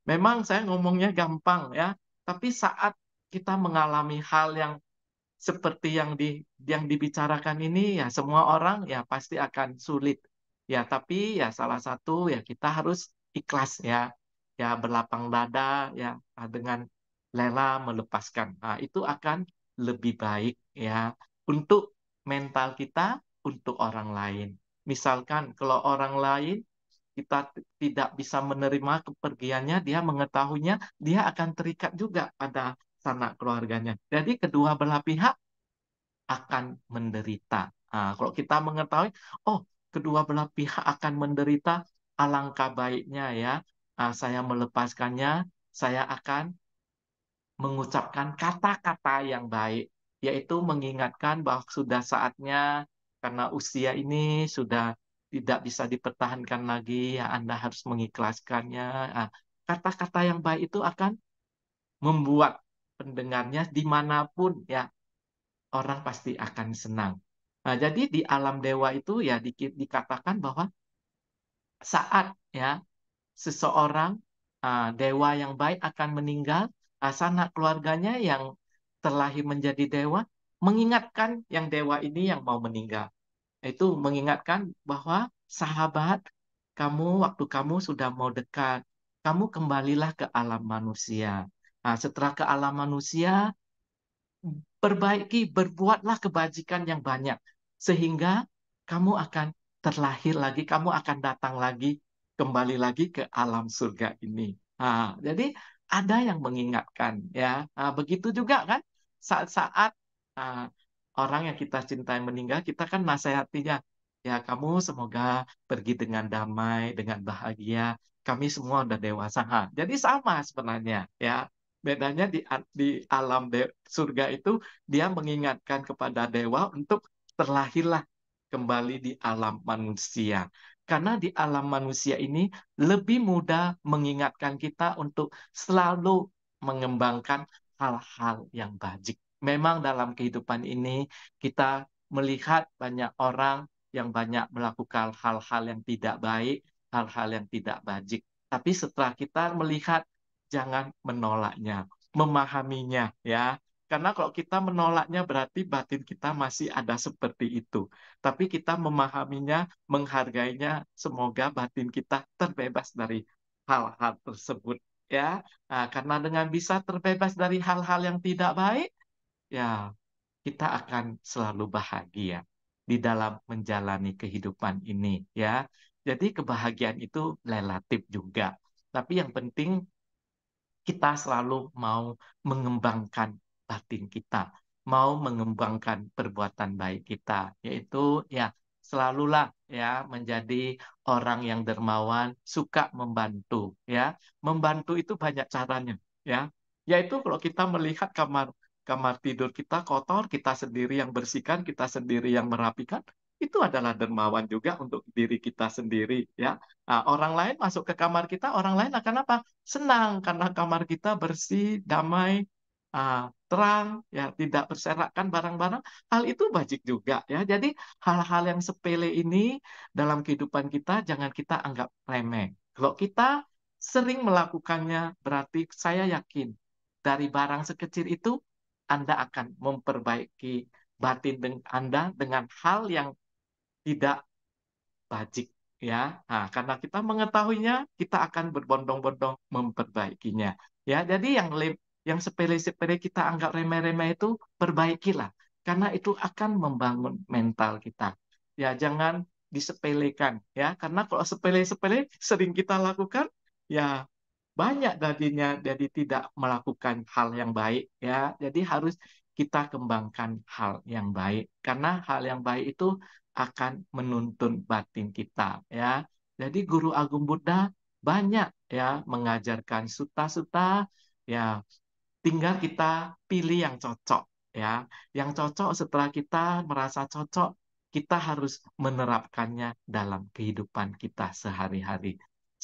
Memang saya ngomongnya gampang ya, tapi saat kita mengalami hal yang seperti yang di yang dibicarakan ini ya semua orang ya pasti akan sulit. Ya, tapi ya salah satu ya kita harus ikhlas ya. Ya berlapang dada ya dengan lela melepaskan. Nah, itu akan lebih baik ya untuk mental kita untuk orang lain. Misalkan kalau orang lain kita tidak bisa menerima kepergiannya, dia mengetahuinya, dia akan terikat juga pada sanak keluarganya. Jadi kedua belah pihak akan menderita. Nah, kalau kita mengetahui, oh kedua belah pihak akan menderita, alangkah baiknya ya, nah, saya melepaskannya, saya akan mengucapkan kata-kata yang baik, yaitu mengingatkan bahwa sudah saatnya karena usia ini sudah tidak bisa dipertahankan lagi, ya Anda harus mengikhlaskannya. Ah, kata-kata yang baik itu akan membuat pendengarnya dimanapun ya orang pasti akan senang. Nah, jadi di alam dewa itu ya di, dikatakan bahwa saat ya seseorang uh, dewa yang baik akan meninggal, uh, sanak keluarganya yang terlahir menjadi dewa mengingatkan yang dewa ini yang mau meninggal itu mengingatkan bahwa sahabat kamu waktu kamu sudah mau dekat kamu kembalilah ke alam manusia nah, setelah ke alam manusia perbaiki berbuatlah kebajikan yang banyak sehingga kamu akan terlahir lagi kamu akan datang lagi kembali lagi ke alam surga ini nah, jadi ada yang mengingatkan ya nah, begitu juga kan saat-saat ah, orang yang kita cintai meninggal, kita kan nasihatinya, ya kamu semoga pergi dengan damai, dengan bahagia. Kami semua udah dewasa. Ha, jadi sama sebenarnya, ya. Bedanya di, di alam de, surga itu dia mengingatkan kepada dewa untuk terlahirlah kembali di alam manusia. Karena di alam manusia ini lebih mudah mengingatkan kita untuk selalu mengembangkan hal-hal yang bajik memang dalam kehidupan ini kita melihat banyak orang yang banyak melakukan hal-hal yang tidak baik, hal-hal yang tidak bajik. Tapi setelah kita melihat, jangan menolaknya, memahaminya, ya. Karena kalau kita menolaknya berarti batin kita masih ada seperti itu. Tapi kita memahaminya, menghargainya, semoga batin kita terbebas dari hal-hal tersebut ya. Nah, karena dengan bisa terbebas dari hal-hal yang tidak baik, ya kita akan selalu bahagia di dalam menjalani kehidupan ini ya. Jadi kebahagiaan itu relatif juga. Tapi yang penting kita selalu mau mengembangkan batin kita, mau mengembangkan perbuatan baik kita, yaitu ya selalulah ya menjadi orang yang dermawan, suka membantu ya. Membantu itu banyak caranya ya. Yaitu kalau kita melihat kamar kamar tidur kita kotor, kita sendiri yang bersihkan, kita sendiri yang merapikan, itu adalah dermawan juga untuk diri kita sendiri ya nah, orang lain masuk ke kamar kita orang lain akan apa senang karena kamar kita bersih damai uh, terang ya tidak berserakan barang-barang hal itu bajik juga ya jadi hal-hal yang sepele ini dalam kehidupan kita jangan kita anggap remeh kalau kita sering melakukannya berarti saya yakin dari barang sekecil itu anda akan memperbaiki batin Anda dengan hal yang tidak bajik ya. Nah, karena kita mengetahuinya, kita akan berbondong-bondong memperbaikinya. Ya, jadi yang yang sepele-sepele kita anggap remeh-remeh itu perbaikilah karena itu akan membangun mental kita. Ya, jangan disepelekan ya karena kalau sepele-sepele sering kita lakukan ya banyak tadinya jadi tidak melakukan hal yang baik ya jadi harus kita kembangkan hal yang baik karena hal yang baik itu akan menuntun batin kita ya jadi guru agung Buddha banyak ya mengajarkan suta-suta ya tinggal kita pilih yang cocok ya yang cocok setelah kita merasa cocok kita harus menerapkannya dalam kehidupan kita sehari-hari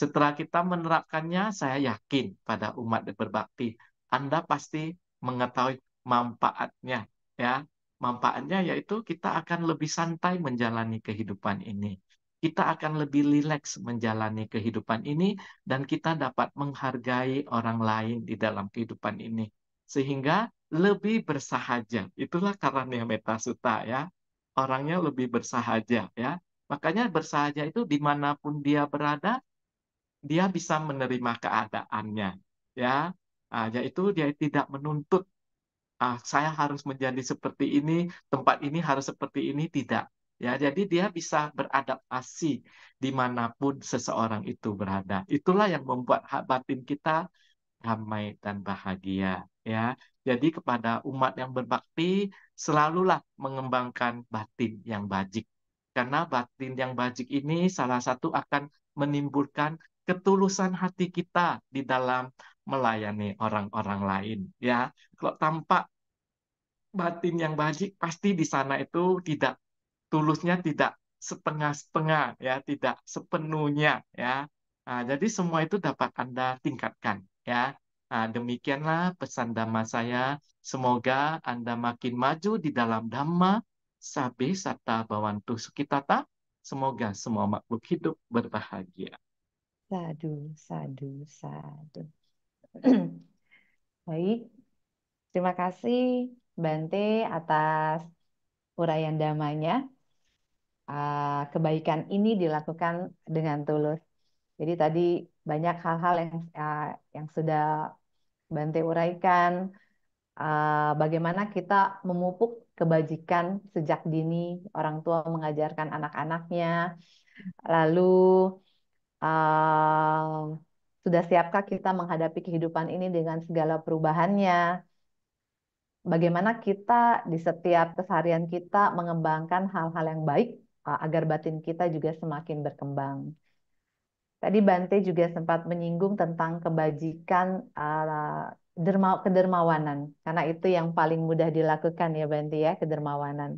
setelah kita menerapkannya, saya yakin pada umat berbakti, Anda pasti mengetahui manfaatnya, ya. Manfaatnya yaitu kita akan lebih santai menjalani kehidupan ini. Kita akan lebih rileks menjalani kehidupan ini dan kita dapat menghargai orang lain di dalam kehidupan ini. Sehingga lebih bersahaja. Itulah karena meta suta ya. Orangnya lebih bersahaja ya. Makanya bersahaja itu dimanapun dia berada, dia bisa menerima keadaannya ya uh, yaitu dia tidak menuntut uh, saya harus menjadi seperti ini tempat ini harus seperti ini tidak ya jadi dia bisa beradaptasi dimanapun seseorang itu berada itulah yang membuat hak batin kita ramai dan bahagia ya jadi kepada umat yang berbakti selalulah mengembangkan batin yang bajik karena batin yang bajik ini salah satu akan menimbulkan ketulusan hati kita di dalam melayani orang-orang lain ya kalau tampak batin yang baik pasti di sana itu tidak tulusnya tidak setengah-setengah ya tidak sepenuhnya ya nah, jadi semua itu dapat anda tingkatkan ya nah, demikianlah pesan dhamma saya semoga anda makin maju di dalam dhamma sabi sata bawantu sukitata semoga semua makhluk hidup berbahagia Sadu, sadu, sadu. [CLEARS THROAT] Baik, terima kasih Bante atas uraian damanya. Ah, kebaikan ini dilakukan dengan tulus. Jadi tadi banyak hal-hal yang ah, yang sudah Bante uraikan. Ah, bagaimana kita memupuk kebajikan sejak dini, orang tua mengajarkan anak-anaknya, lalu uh, sudah siapkah kita menghadapi kehidupan ini dengan segala perubahannya? Bagaimana kita di setiap keseharian kita mengembangkan hal-hal yang baik uh, agar batin kita juga semakin berkembang. Tadi Bante juga sempat menyinggung tentang kebajikan uh, derma kedermawanan karena itu yang paling mudah dilakukan ya Bante ya kedermawanan.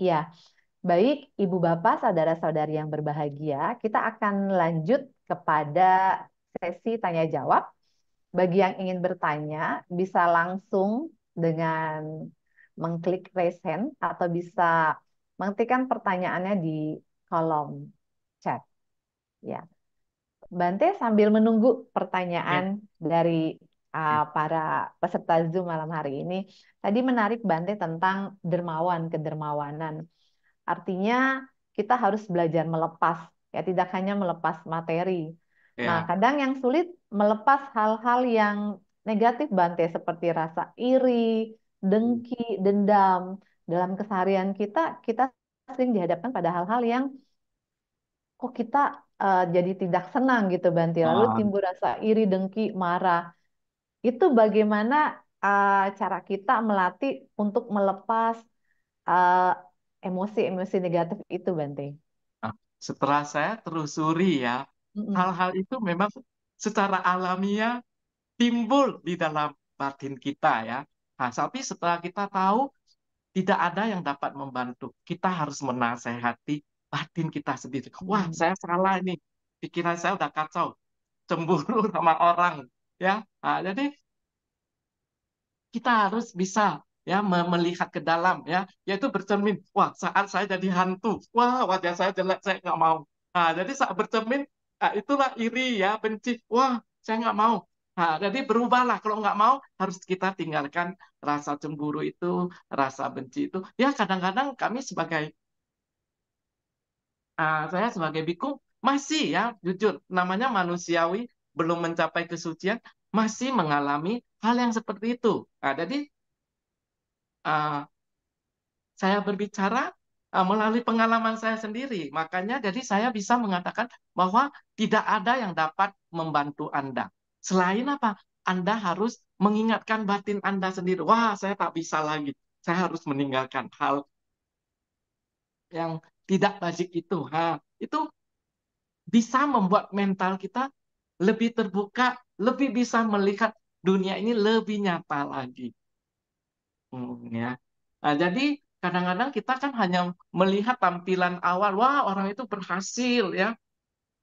Ya, Baik, Ibu Bapak, saudara-saudari yang berbahagia, kita akan lanjut kepada sesi tanya jawab. Bagi yang ingin bertanya, bisa langsung dengan mengklik raise hand atau bisa mengetikkan pertanyaannya di kolom chat. Ya. Bante sambil menunggu pertanyaan ya. dari ya. uh, para peserta Zoom malam hari ini. Tadi menarik Bante tentang dermawan, kedermawanan Artinya kita harus belajar melepas, ya tidak hanya melepas materi. Yeah. Nah, kadang yang sulit melepas hal-hal yang negatif Bante seperti rasa iri, dengki, dendam. Dalam keseharian kita kita sering dihadapkan pada hal-hal yang kok kita uh, jadi tidak senang gitu Bante. Lalu ah. timbul rasa iri, dengki, marah. Itu bagaimana uh, cara kita melatih untuk melepas eh, emosi-emosi negatif itu, Bante? Nah, setelah saya terusuri ya, Mm-mm. hal-hal itu memang secara alamiah timbul di dalam batin kita ya. Nah, tapi setelah kita tahu tidak ada yang dapat membantu, kita harus menasehati batin kita sendiri. Wah, mm. saya salah ini. Pikiran saya udah kacau. Cemburu [LAUGHS] sama orang, ya. Nah, jadi kita harus bisa ya melihat ke dalam ya yaitu bercermin wah saat saya jadi hantu wah wajah saya jelek saya nggak mau nah, jadi saat bercermin nah, itulah iri ya benci wah saya nggak mau nah, jadi berubahlah kalau nggak mau harus kita tinggalkan rasa cemburu itu rasa benci itu ya kadang-kadang kami sebagai uh, saya sebagai biku masih ya jujur namanya manusiawi belum mencapai kesucian masih mengalami hal yang seperti itu. Nah, jadi uh, saya berbicara uh, melalui pengalaman saya sendiri. Makanya jadi saya bisa mengatakan bahwa tidak ada yang dapat membantu Anda. Selain apa? Anda harus mengingatkan batin Anda sendiri. Wah, saya tak bisa lagi. Saya harus meninggalkan hal yang tidak bajik itu. Ha, itu bisa membuat mental kita lebih terbuka, lebih bisa melihat dunia ini lebih nyata lagi ya. Nah, jadi kadang-kadang kita kan hanya melihat tampilan awal, wah orang itu berhasil ya,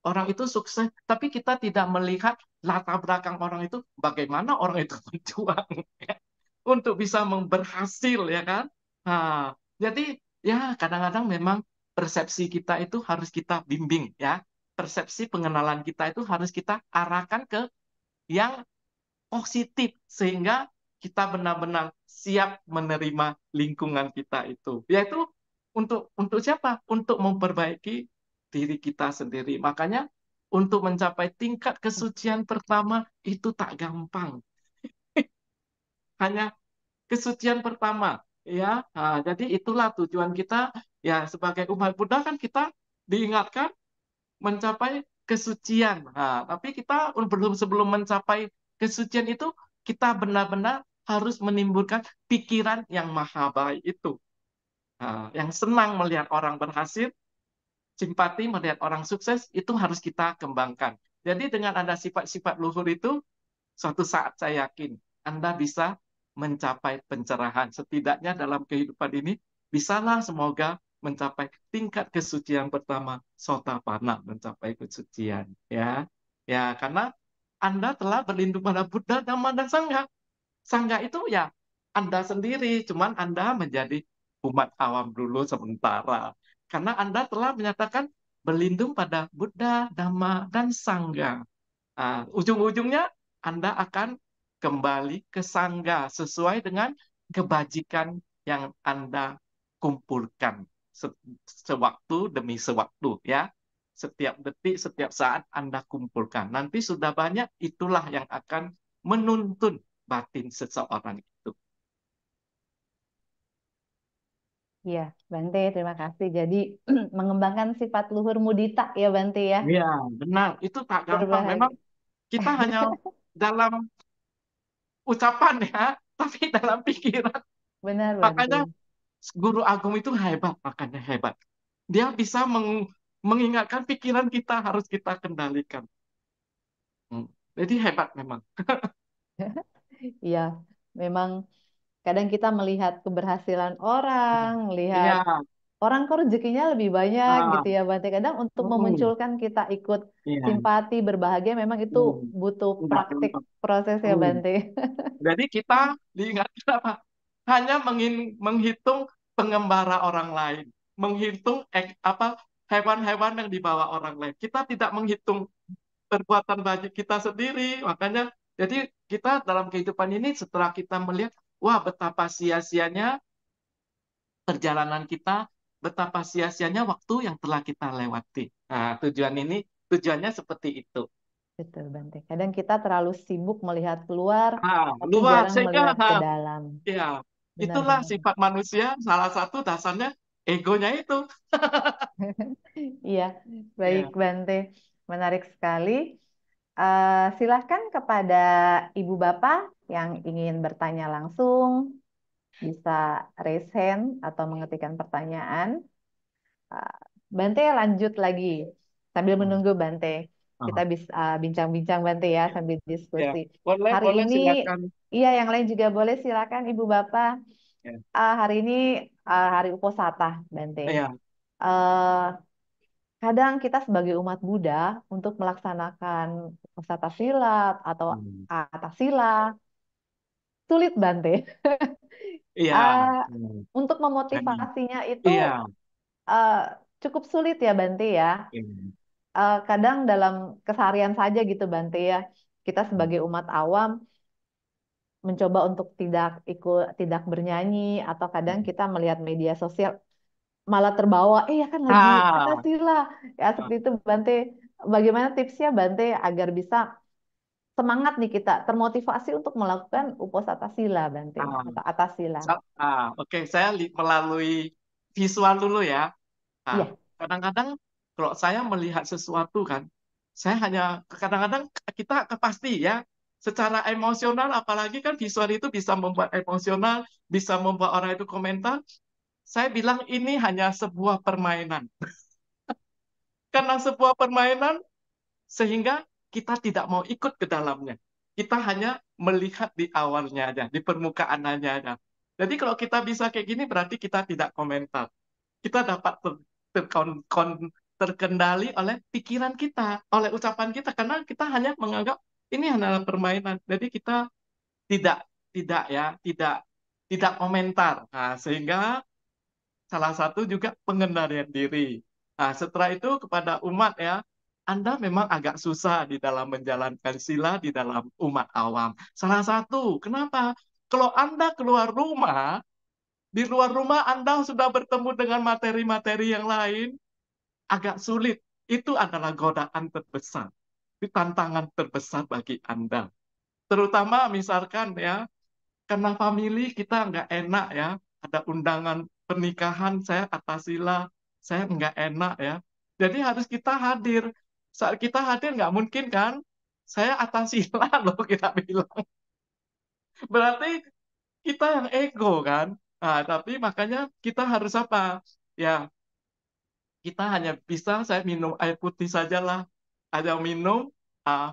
orang itu sukses, tapi kita tidak melihat latar belakang orang itu, bagaimana orang itu [LAUGHS] berjuang ya, untuk bisa berhasil ya kan. Nah, jadi ya kadang-kadang memang persepsi kita itu harus kita bimbing ya. Persepsi pengenalan kita itu harus kita arahkan ke yang positif sehingga kita benar-benar siap menerima lingkungan kita itu. Yaitu untuk untuk siapa? Untuk memperbaiki diri kita sendiri. Makanya untuk mencapai tingkat kesucian pertama itu tak gampang. [LAUGHS] Hanya kesucian pertama, ya. Nah, jadi itulah tujuan kita ya sebagai umat Buddha kan kita diingatkan mencapai kesucian. Nah, tapi kita belum sebelum mencapai kesucian itu kita benar-benar harus menimbulkan pikiran yang maha baik itu. Uh, yang senang melihat orang berhasil, simpati melihat orang sukses, itu harus kita kembangkan. Jadi dengan anda sifat-sifat luhur itu, suatu saat saya yakin Anda bisa mencapai pencerahan. Setidaknya dalam kehidupan ini, bisalah semoga mencapai tingkat kesucian pertama, sota panah mencapai kesucian. ya, ya Karena Anda telah berlindung pada Buddha, Dhamma, dan Sangha. Sangga itu ya Anda sendiri, cuman Anda menjadi umat awam dulu sementara. Karena Anda telah menyatakan berlindung pada Buddha, Dhamma, dan Sangga. Uh, ah, ujung-ujungnya Anda akan kembali ke Sangga sesuai dengan kebajikan yang Anda kumpulkan se sewaktu demi sewaktu ya. Setiap detik, setiap saat Anda kumpulkan. Nanti sudah banyak, itulah yang akan menuntun batin seseorang itu. Iya, Bante, terima kasih. Jadi [CLEARS THROAT] mengembangkan sifat luhur mudita ya, Bante ya. Iya, benar. Itu tak gampang. Berbahaya. Memang kita hanya [LAUGHS] dalam ucapan ya, tapi dalam pikiran. Benar, Bante. Makanya guru agung itu hebat, makanya hebat. Dia bisa meng mengingatkan pikiran kita harus kita kendalikan. Hmm. Jadi hebat memang. [LAUGHS] Iya, memang kadang kita melihat keberhasilan orang, lihat Iya. orang kok rezekinya lebih banyak Ah, gitu ya, Bante. Kadang untuk Hmm. memunculkan kita ikut iya. simpati, berbahagia, memang itu Hmm. butuh praktik enggak. proses ya, Mm. Bante. Jadi kita diingatkan apa? Hanya mengin- menghitung pengembara orang lain, menghitung ek- apa hewan-hewan yang dibawa orang lain. Kita tidak menghitung perbuatan baik kita sendiri. Makanya jadi kita dalam kehidupan ini setelah kita melihat, wah betapa sia-sianya perjalanan kita, betapa sia-sianya waktu yang telah kita lewati. Nah, tujuan ini tujuannya seperti itu. Betul, Bante. Kadang kita terlalu sibuk melihat keluar, ah, luar, sehingga melihat ke dalam. Ya, benar, itulah benar. sifat manusia. Salah satu dasarnya egonya itu. [LAUGHS] Iya, iya, baik, ya. Bante. Menarik sekali. Eh, silahkan kepada Ibu Bapak yang ingin bertanya langsung, bisa raise hand atau mengetikkan pertanyaan. Uh, Bante lanjut lagi sambil hmm. menunggu Bante. Kita ah. bisa eh, bincang-bincang Bante ya, ya sambil diskusi. Ya, boleh, hari boleh, ini iya yang lain juga boleh silakan Ibu Bapak. Ya. Uh, hari ini uh, hari Uposatah Bante. Ya. Uh, kadang kita sebagai umat Buddha untuk melaksanakan wisata silat atau hmm. atas sila sulit Bante. [LAUGHS] Iya. uh, untuk kan memotivasinya itu iya. uh, cukup sulit ya Bante ya. Uh, kadang dalam keseharian saja gitu Bante ya. Kita hmm. sebagai umat awam mencoba untuk tidak ikut tidak bernyanyi atau kadang hmm. kita melihat media sosial malah terbawa eh ya kan lagi ah. sila ya ah. seperti itu Bante bagaimana tipsnya Bante agar bisa semangat nih kita termotivasi untuk melakukan sila Bante ah. atas sila ah, oke okay. saya melalui visual dulu ya ah, iya. kadang-kadang kalau saya melihat sesuatu kan saya hanya kadang-kadang kita kepasti ya secara emosional apalagi kan visual itu bisa membuat emosional bisa membuat orang itu komentar saya bilang ini hanya sebuah permainan. [LAUGHS] Karena sebuah permainan, sehingga kita tidak mau ikut ke dalamnya. Kita hanya melihat di awalnya aja, di permukaannya aja. Jadi kalau kita bisa kayak gini, berarti kita tidak komentar. Kita dapat ter kon kon terkendali oleh pikiran kita, oleh ucapan kita, karena kita hanya menganggap ini adalah permainan. Jadi kita tidak tidak ya, tidak tidak komentar. Nah, sehingga salah satu juga pengendalian diri. Nah, setelah itu kepada umat ya, Anda memang agak susah di dalam menjalankan sila di dalam umat awam. Salah satu, kenapa? Kalau Anda keluar rumah, di luar rumah Anda sudah bertemu dengan materi-materi yang lain, agak sulit. Itu adalah godaan terbesar. Itu tantangan terbesar bagi Anda. Terutama misalkan ya, karena family kita nggak enak ya, ada undangan pernikahan saya atasila saya hmm. nggak enak ya jadi harus kita hadir saat kita hadir nggak mungkin kan saya atasila [LAUGHS] loh kita bilang berarti kita yang ego kan nah, tapi makanya kita harus apa ya kita hanya bisa saya minum air putih saja lah ada minum uh,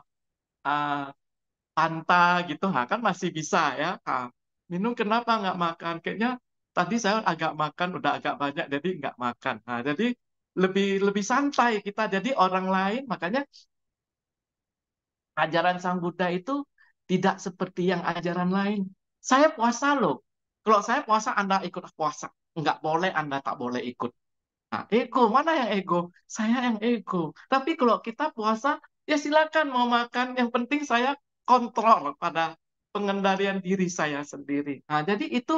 uh, anta gitu nah, kan masih bisa ya nah, minum kenapa nggak makan kayaknya tadi saya agak makan udah agak banyak jadi nggak makan nah jadi lebih lebih santai kita jadi orang lain makanya ajaran sang Buddha itu tidak seperti yang ajaran lain saya puasa loh kalau saya puasa anda ikut puasa nggak boleh anda tak boleh ikut nah, ego mana yang ego saya yang ego tapi kalau kita puasa ya silakan mau makan yang penting saya kontrol pada pengendalian diri saya sendiri. Nah, jadi itu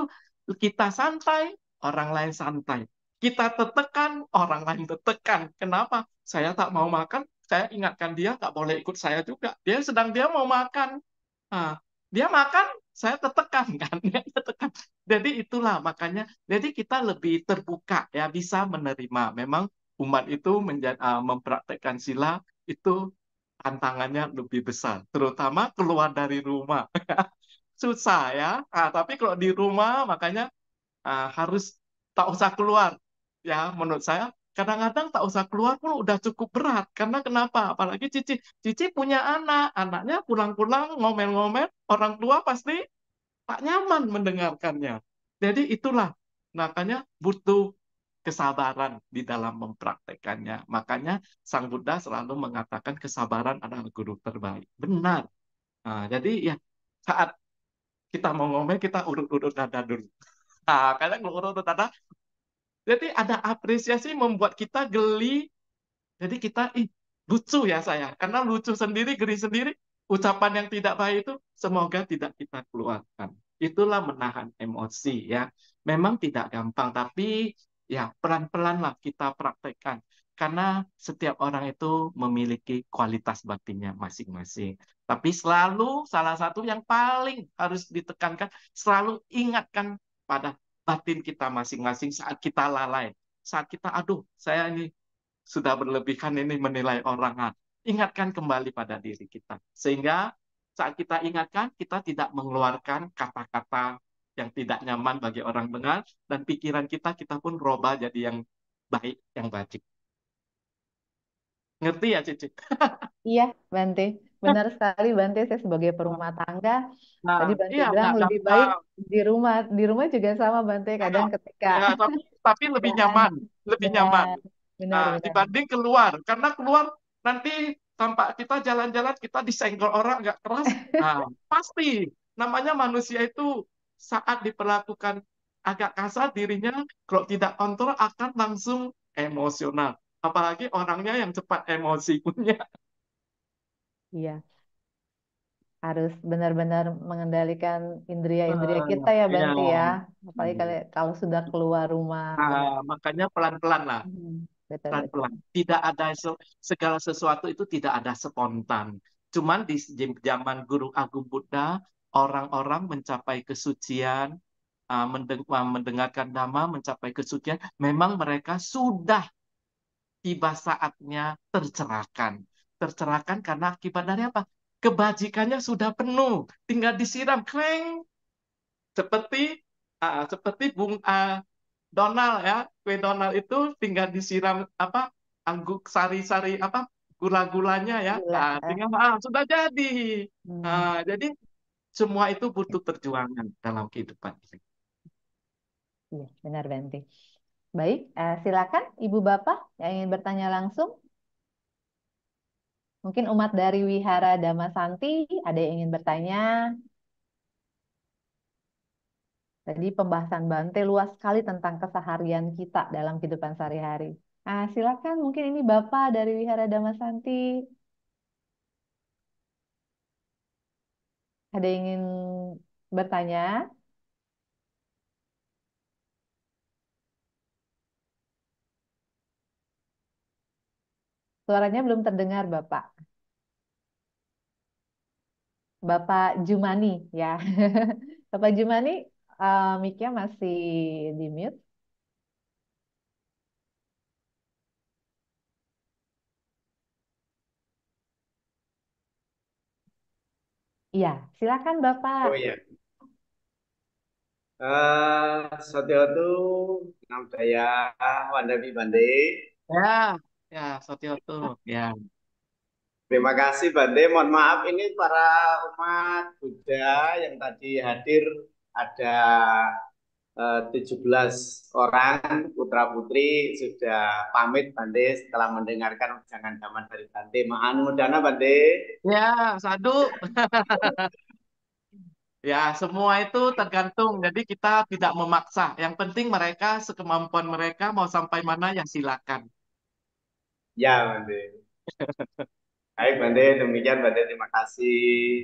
kita santai, orang lain santai. Kita tertekan, orang lain tertekan. Kenapa? Saya tak mau makan, saya ingatkan dia tak boleh ikut saya juga. Dia sedang dia mau makan. Nah, dia makan, saya tertekan [LAUGHS] kan, dia tertekan. Jadi itulah makanya, jadi kita lebih terbuka ya, bisa menerima. Memang umat itu ah, mempraktekkan sila itu tantangannya lebih besar, terutama keluar dari rumah. [LAUGHS] susah ya. Nah, tapi kalau di rumah makanya uh, harus tak usah keluar. Ya, menurut saya kadang-kadang tak usah keluar pun udah cukup berat. Karena kenapa? Apalagi Cici, Cici punya anak, anaknya pulang-pulang ngomel-ngomel, orang tua pasti tak nyaman mendengarkannya. Jadi itulah makanya butuh kesabaran di dalam mempraktekannya. Makanya Sang Buddha selalu mengatakan kesabaran adalah guru terbaik. Benar. Nah, jadi ya saat kita mau ngomel kita urut-urut dada dulu nah kadang urut-urut dada jadi ada apresiasi membuat kita geli jadi kita ih lucu ya saya karena lucu sendiri geli sendiri ucapan yang tidak baik itu semoga tidak kita keluarkan itulah menahan emosi ya memang tidak gampang tapi ya pelan-pelan lah kita praktekkan karena setiap orang itu memiliki kualitas batinnya masing-masing. Tapi selalu salah satu yang paling harus ditekankan, selalu ingatkan pada batin kita masing-masing saat kita lalai. Saat kita, aduh, saya ini sudah berlebihan ini menilai orang. Nah, ingatkan kembali pada diri kita. Sehingga saat kita ingatkan, kita tidak mengeluarkan kata-kata yang tidak nyaman bagi orang dengar. Dan pikiran kita, kita pun roba jadi yang baik, yang baik. Ngerti ya, Cici? Iya, Bante. Benar sekali Bante, saya sebagai perumah tangga, nah, tadi Bante iya, bilang lebih nah, baik di rumah. Di rumah juga sama Bante, iya, kadang nah, ketika ya, tapi, tapi [LAUGHS] lebih iya kan? nyaman, lebih benar, nyaman. Benar, nah, benar. dibanding keluar, karena keluar nanti tampak kita jalan-jalan kita disenggol orang nggak keras. [LAUGHS] Nah, pasti namanya manusia itu saat diperlakukan agak kasar dirinya kalau tidak kontrol akan langsung emosional apalagi orangnya yang cepat emosi punya Iya. Harus benar-benar mengendalikan indria-indria ah, kita ya iya. Banti ya. Apalagi hmm. kalau kalau sudah keluar rumah ah, makanya pelan-pelan lah, hmm, Betul betul. pelan Tidak ada segala sesuatu itu tidak ada spontan. Cuman di zaman Guru Agung Buddha, orang-orang mencapai kesucian, ah, mendengarkan nama, mencapai kesucian, memang mereka sudah tiba saatnya tercerahkan tercerahkan karena akibat dari apa? Kebajikannya sudah penuh, tinggal disiram, kering, Seperti uh, seperti bung uh, Donald ya, kue Donald itu tinggal disiram apa? Angguk sari-sari apa? Gula-gulanya ya, Gula, nah, tinggal uh, sudah jadi. Hmm. jadi semua itu butuh perjuangan dalam kehidupan. Iya, benar Benti. Baik, uh, silakan Ibu Bapak yang ingin bertanya langsung Mungkin umat dari Wihara Damasanti ada yang ingin bertanya? Tadi pembahasan Bante luas sekali tentang keseharian kita dalam kehidupan sehari-hari. Ah, silakan mungkin ini Bapak dari Wihara Damasanti. Ada yang ingin bertanya? Suaranya belum terdengar, Bapak. Bapak Jumani ya. [LAUGHS] Bapak Jumani, uh, eh, mic masih di mute. Iya, silakan Bapak. Oh iya. Uh, itu nama saya Wanda Bibande. Ya, ya, itu ya. Terima kasih Bante. Mohon maaf ini para umat Buddha yang tadi hadir ada eh, uh, 17 orang putra putri sudah pamit Bante setelah mendengarkan jangan zaman dari Bante. Maanu dana Bante. Ya, satu. [LAUGHS] ya, semua itu tergantung. Jadi kita tidak memaksa. Yang penting mereka sekemampuan mereka mau sampai mana ya silakan. Ya, Bante. [LAUGHS] Baik, Bande. Demikian, Bande. Terima kasih.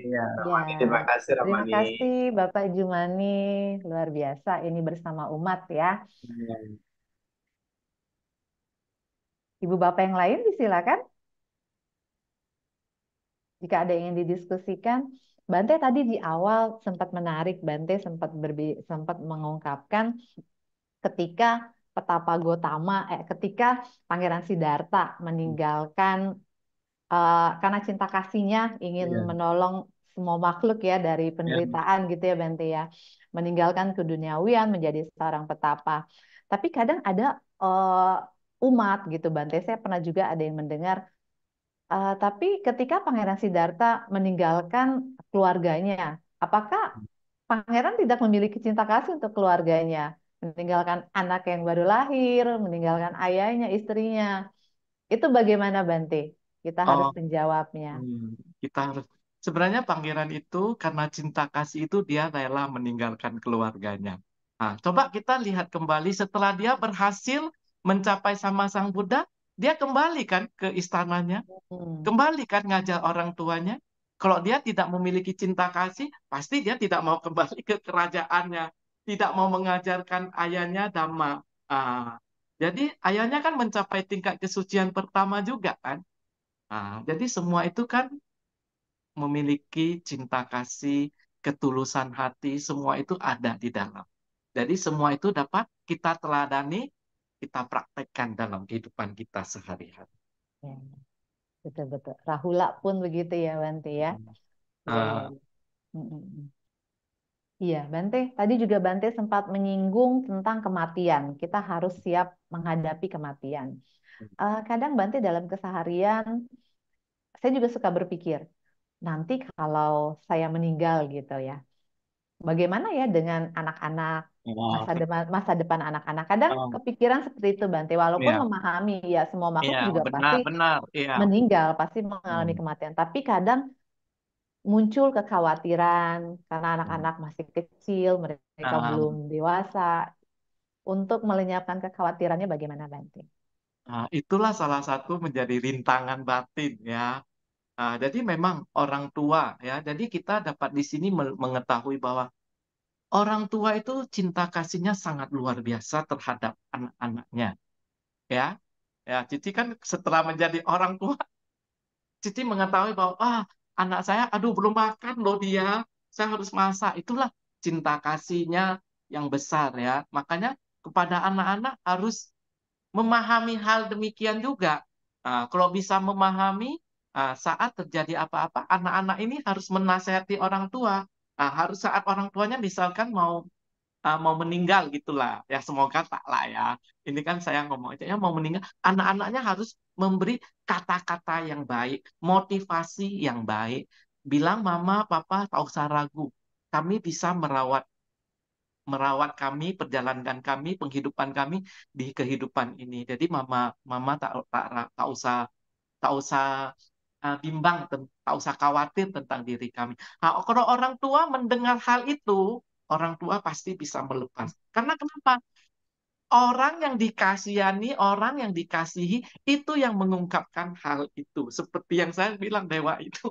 Ya. Ramani, iya. terima kasih, Ramani. Terima kasih, Bapak Jumani. Luar biasa ini bersama umat ya. ya. Ibu Bapak yang lain disilakan. Jika ada yang ingin didiskusikan, Bante tadi di awal sempat menarik, Bante sempat berbi sempat mengungkapkan ketika Petapa Gotama, eh, ketika Pangeran Sidarta meninggalkan uh, karena cinta kasihnya ingin yeah. menolong semua makhluk ya dari iya. penderitaan yeah. gitu ya Bente ya. Meninggalkan keduniawian menjadi seorang petapa. Tapi kadang ada uh, umat gitu Bante. Saya pernah juga ada yang mendengar uh, tapi ketika Pangeran Sidarta meninggalkan keluarganya, apakah Pangeran tidak memiliki cinta kasih untuk keluarganya? meninggalkan anak yang baru lahir, meninggalkan ayahnya, istrinya. Itu bagaimana Bante? Kita oh. harus Oh, menjawabnya. hmm, kita harus sebenarnya Pangeran itu karena cinta kasih itu dia rela meninggalkan keluarganya. Nah, coba kita lihat kembali setelah dia berhasil mencapai sama Sang Buddha, dia kembali kan ke istananya, Hmm. kembali kan ngajar orang tuanya. Kalau dia tidak memiliki cinta kasih, pasti dia tidak mau kembali ke kerajaannya, tidak mau mengajarkan ayahnya dhamma. Uh, jadi ayahnya kan mencapai tingkat kesucian pertama juga kan. Nah, jadi semua itu kan memiliki cinta kasih, ketulusan hati, semua itu ada di dalam. Jadi semua itu dapat kita teladani, kita praktekkan dalam kehidupan kita sehari-hari. Ya, betul-betul. Rahula pun begitu ya, Bante ya. Uh, Iya, Bante. Tadi juga Bante sempat menyinggung tentang kematian. Kita harus siap menghadapi kematian. Hmm. Eh, kadang Bante dalam keseharian saya juga suka berpikir, nanti kalau saya meninggal gitu ya, bagaimana ya dengan anak-anak oh, masa depan masa depan anak-anak kadang oh. kepikiran seperti itu Bante walaupun iya. memahami ya semua makhluk iya, juga benar, pasti benar. Yeah. meninggal pasti mengalami hmm. kematian tapi kadang muncul kekhawatiran karena hmm. anak-anak masih kecil mereka belum dewasa untuk melenyapkan kekhawatirannya bagaimana Bante? Nah, itulah salah satu menjadi rintangan batin ya Nah, jadi memang orang tua ya. Jadi kita dapat di sini mengetahui bahwa orang tua itu cinta kasihnya sangat luar biasa terhadap anak-anaknya. Ya. Ya, Cici kan setelah menjadi orang tua [LAUGHS] Cici mengetahui bahwa ah, anak saya aduh belum makan loh dia. Saya harus masak. Itulah cinta kasihnya yang besar ya. Makanya kepada anak-anak harus memahami hal demikian juga. Nah, kalau bisa memahami uh, saat terjadi apa-apa, anak-anak ini harus menasehati orang tua. Uh, harus saat orang tuanya misalkan mau uh, mau meninggal gitulah ya semoga tak lah ya ini kan saya ngomong aja ya mau meninggal anak-anaknya harus memberi kata-kata yang baik motivasi yang baik bilang mama papa tak usah ragu kami bisa merawat merawat kami perjalanan kami penghidupan kami di kehidupan ini jadi mama mama tak tak, tak usah tak usah uh, bimbang, tak usah khawatir tentang diri kami. Nah, kalau orang tua mendengar hal itu, orang tua pasti bisa melepas. Karena kenapa? Orang yang dikasihani, orang yang dikasihi itu yang mengungkapkan hal itu. Seperti yang saya bilang dewa itu,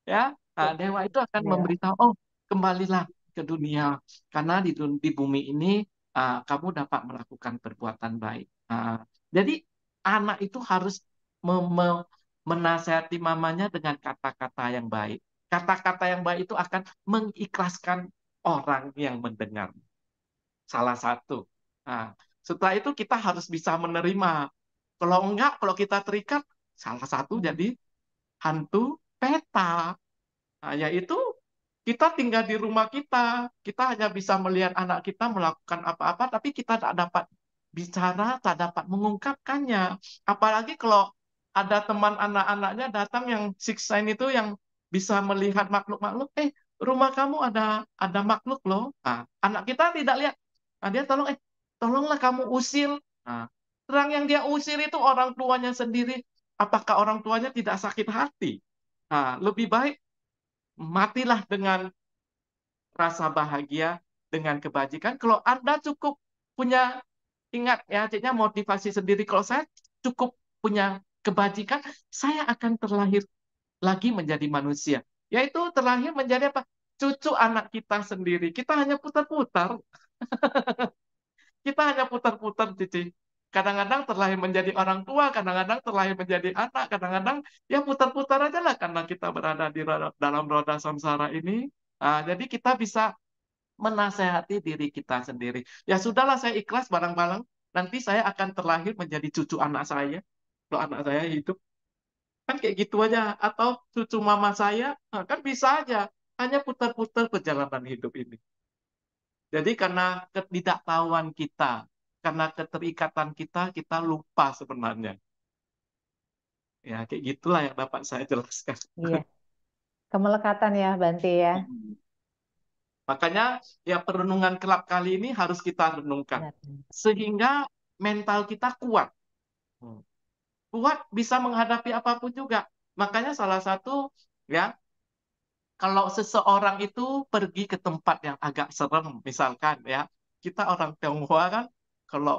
[LAUGHS] ya nah, dewa itu akan yeah. memberitahu, oh kembalilah ke dunia karena di, di bumi ini uh, kamu dapat melakukan perbuatan baik. Uh, jadi anak itu harus mem menasehati mamanya dengan kata-kata yang baik. Kata-kata yang baik itu akan mengikhlaskan orang yang mendengar. Salah satu. Nah, setelah itu kita harus bisa menerima. Kalau enggak, kalau kita terikat, salah satu jadi hantu peta. Nah, yaitu kita tinggal di rumah kita, kita hanya bisa melihat anak kita melakukan apa-apa, tapi kita tak dapat bicara, tak dapat mengungkapkannya. Apalagi kalau ada teman anak-anaknya datang yang six sign itu yang bisa melihat makhluk-makhluk. Eh, rumah kamu ada ada makhluk loh. Nah, anak kita tidak lihat. Nah, dia tolong, eh, tolonglah kamu usir. Nah, terang yang dia usir itu orang tuanya sendiri. Apakah orang tuanya tidak sakit hati? Nah, lebih baik matilah dengan rasa bahagia, dengan kebajikan. Kalau Anda cukup punya, ingat ya, artinya motivasi sendiri. Kalau saya cukup punya kebajikan, saya akan terlahir lagi menjadi manusia. Yaitu terlahir menjadi apa? Cucu anak kita sendiri. Kita hanya putar-putar. [LAUGHS] kita hanya putar-putar, Cici. Kadang-kadang terlahir menjadi orang tua, kadang-kadang terlahir menjadi anak, kadang-kadang ya putar-putar aja lah karena kita berada di dalam roda samsara ini. Nah, jadi kita bisa menasehati diri kita sendiri. Ya sudahlah saya ikhlas barang-barang, nanti saya akan terlahir menjadi cucu anak saya lo anak saya hidup kan kayak gitu aja atau cucu mama saya nah, kan bisa aja hanya putar-putar perjalanan hidup ini jadi karena ketidaktahuan kita karena keterikatan kita kita lupa sebenarnya ya kayak gitulah yang dapat saya jelaskan iya kemelekatan ya Banti ya [LAUGHS] makanya ya perenungan kelap kali ini harus kita renungkan sehingga mental kita kuat hmm kuat bisa menghadapi apapun juga. Makanya salah satu ya kalau seseorang itu pergi ke tempat yang agak serem misalkan ya kita orang Tionghoa kan kalau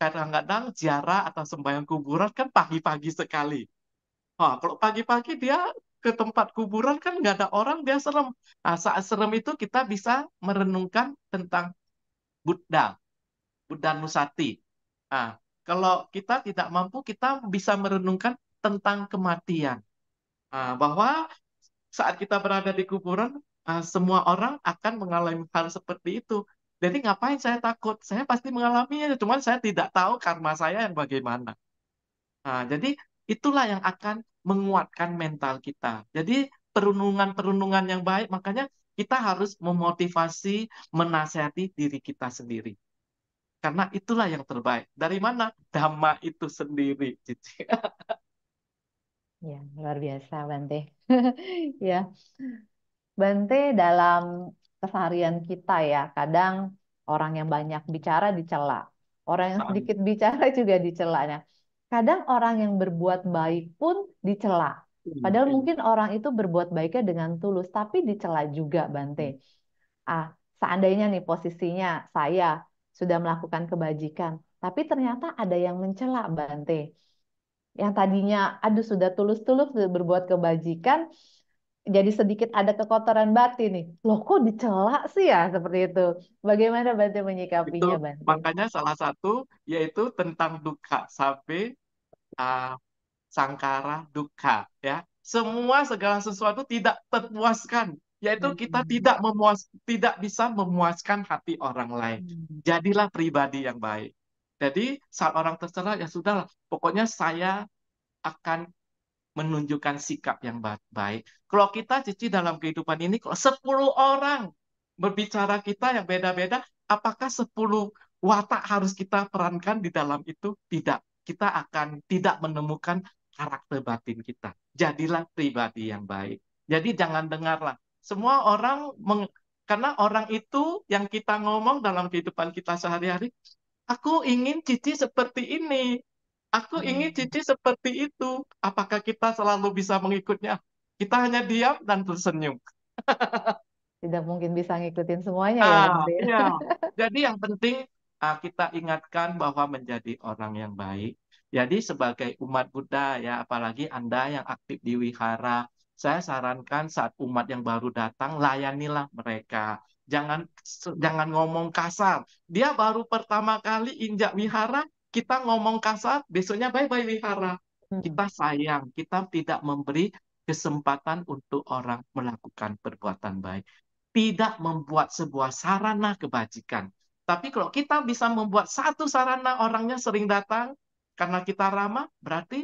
kadang-kadang ziarah atau sembahyang kuburan kan pagi-pagi sekali. oh kalau pagi-pagi dia ke tempat kuburan kan nggak ada orang dia serem. Nah, saat serem itu kita bisa merenungkan tentang Buddha, Buddha Nusati. Nah, kalau kita tidak mampu, kita bisa merenungkan tentang kematian. Ah, bahwa saat kita berada di kuburan, ah, semua orang akan mengalami hal seperti itu. Jadi ngapain saya takut? Saya pasti mengalaminya, cuman saya tidak tahu karma saya yang bagaimana. Nah, jadi itulah yang akan menguatkan mental kita. Jadi perenungan-perenungan yang baik, makanya kita harus memotivasi, menasihati diri kita sendiri. Karena itulah yang terbaik. Dari mana? Dhamma itu sendiri. Cici. [LAUGHS] ya, luar biasa Bante. [LAUGHS] ya. Bante dalam keseharian kita ya, kadang orang yang banyak bicara dicela, orang yang sedikit bicara [LAUGHS] juga dicela. ya. kadang orang yang berbuat baik pun dicela. Padahal hmm. mungkin orang itu berbuat baiknya dengan tulus, tapi dicela juga Bante. Hmm. Ah, seandainya nih posisinya saya sudah melakukan kebajikan, tapi ternyata ada yang mencela Bante. Yang tadinya aduh sudah tulus-tulus berbuat kebajikan, jadi sedikit ada kekotoran batin nih. Loh kok dicela sih ya seperti itu. Bagaimana Bante menyikapinya itu, Bante? Makanya salah satu yaitu tentang duka sampai uh, sangkara duka ya. Semua segala sesuatu tidak terpuaskan yaitu hmm. kita tidak memuas tidak bisa memuaskan hati orang lain. Hmm. Jadilah pribadi yang baik. Jadi saat orang terserah ya sudah pokoknya saya akan menunjukkan sikap yang baik. Kalau kita cici dalam kehidupan ini kalau 10 orang berbicara kita yang beda-beda, apakah 10 watak harus kita perankan di dalam itu? Tidak. Kita akan tidak menemukan karakter batin kita. Jadilah pribadi yang baik. Jadi jangan dengarlah semua orang meng, karena orang itu yang kita ngomong dalam kehidupan kita sehari-hari, aku ingin Cici seperti ini, aku hmm. ingin Cici seperti itu. Apakah kita selalu bisa mengikutnya? Kita hanya diam dan tersenyum. [LAUGHS] Tidak mungkin bisa ngikutin semuanya ya. Ah, ya. [LAUGHS] Jadi yang penting ah, kita ingatkan bahwa menjadi orang yang baik. Jadi sebagai umat Buddha ya, apalagi Anda yang aktif di wihara, saya sarankan saat umat yang baru datang layanilah mereka. Jangan jangan ngomong kasar. Dia baru pertama kali injak wihara, kita ngomong kasar, besoknya bye-bye wihara. Hmm. Kita sayang, kita tidak memberi kesempatan untuk orang melakukan perbuatan baik. Tidak membuat sebuah sarana kebajikan. Tapi kalau kita bisa membuat satu sarana orangnya sering datang, karena kita ramah, berarti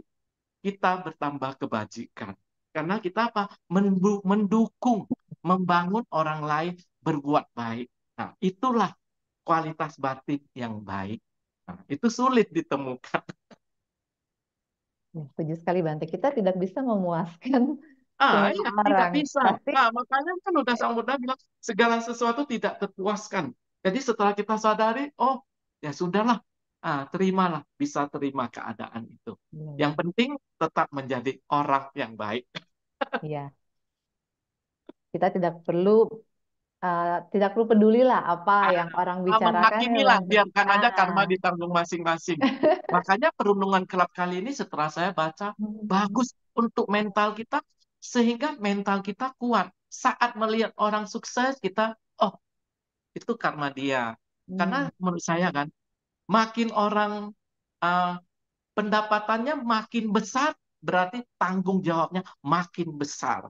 kita bertambah kebajikan. Karena kita apa? Mendukung, membangun orang lain berbuat baik. Nah, itulah kualitas batik yang baik. Nah, itu sulit ditemukan. Ya, setuju sekali Bante. Kita tidak bisa memuaskan Ah, iya, tidak bisa. Tapi... Nah, makanya kan udah Sang Buddha bilang segala sesuatu tidak terpuaskan. Jadi setelah kita sadari, oh ya sudahlah, ah, terimalah, bisa terima keadaan itu. Hmm. Yang penting tetap menjadi orang yang baik. [LAUGHS] Iya. Kita tidak perlu uh, tidak perlu pedulilah apa ah, yang orang ah, bicarakan. Menghakimilah, ya, biarkan aja karma ditanggung masing-masing. [LAUGHS] Makanya perundungan kelab kali ini setelah saya baca hmm. bagus untuk mental kita sehingga mental kita kuat. Saat melihat orang sukses kita, oh itu karma dia. Karena hmm. menurut saya kan makin orang uh, pendapatannya makin besar, berarti tanggung jawabnya makin besar.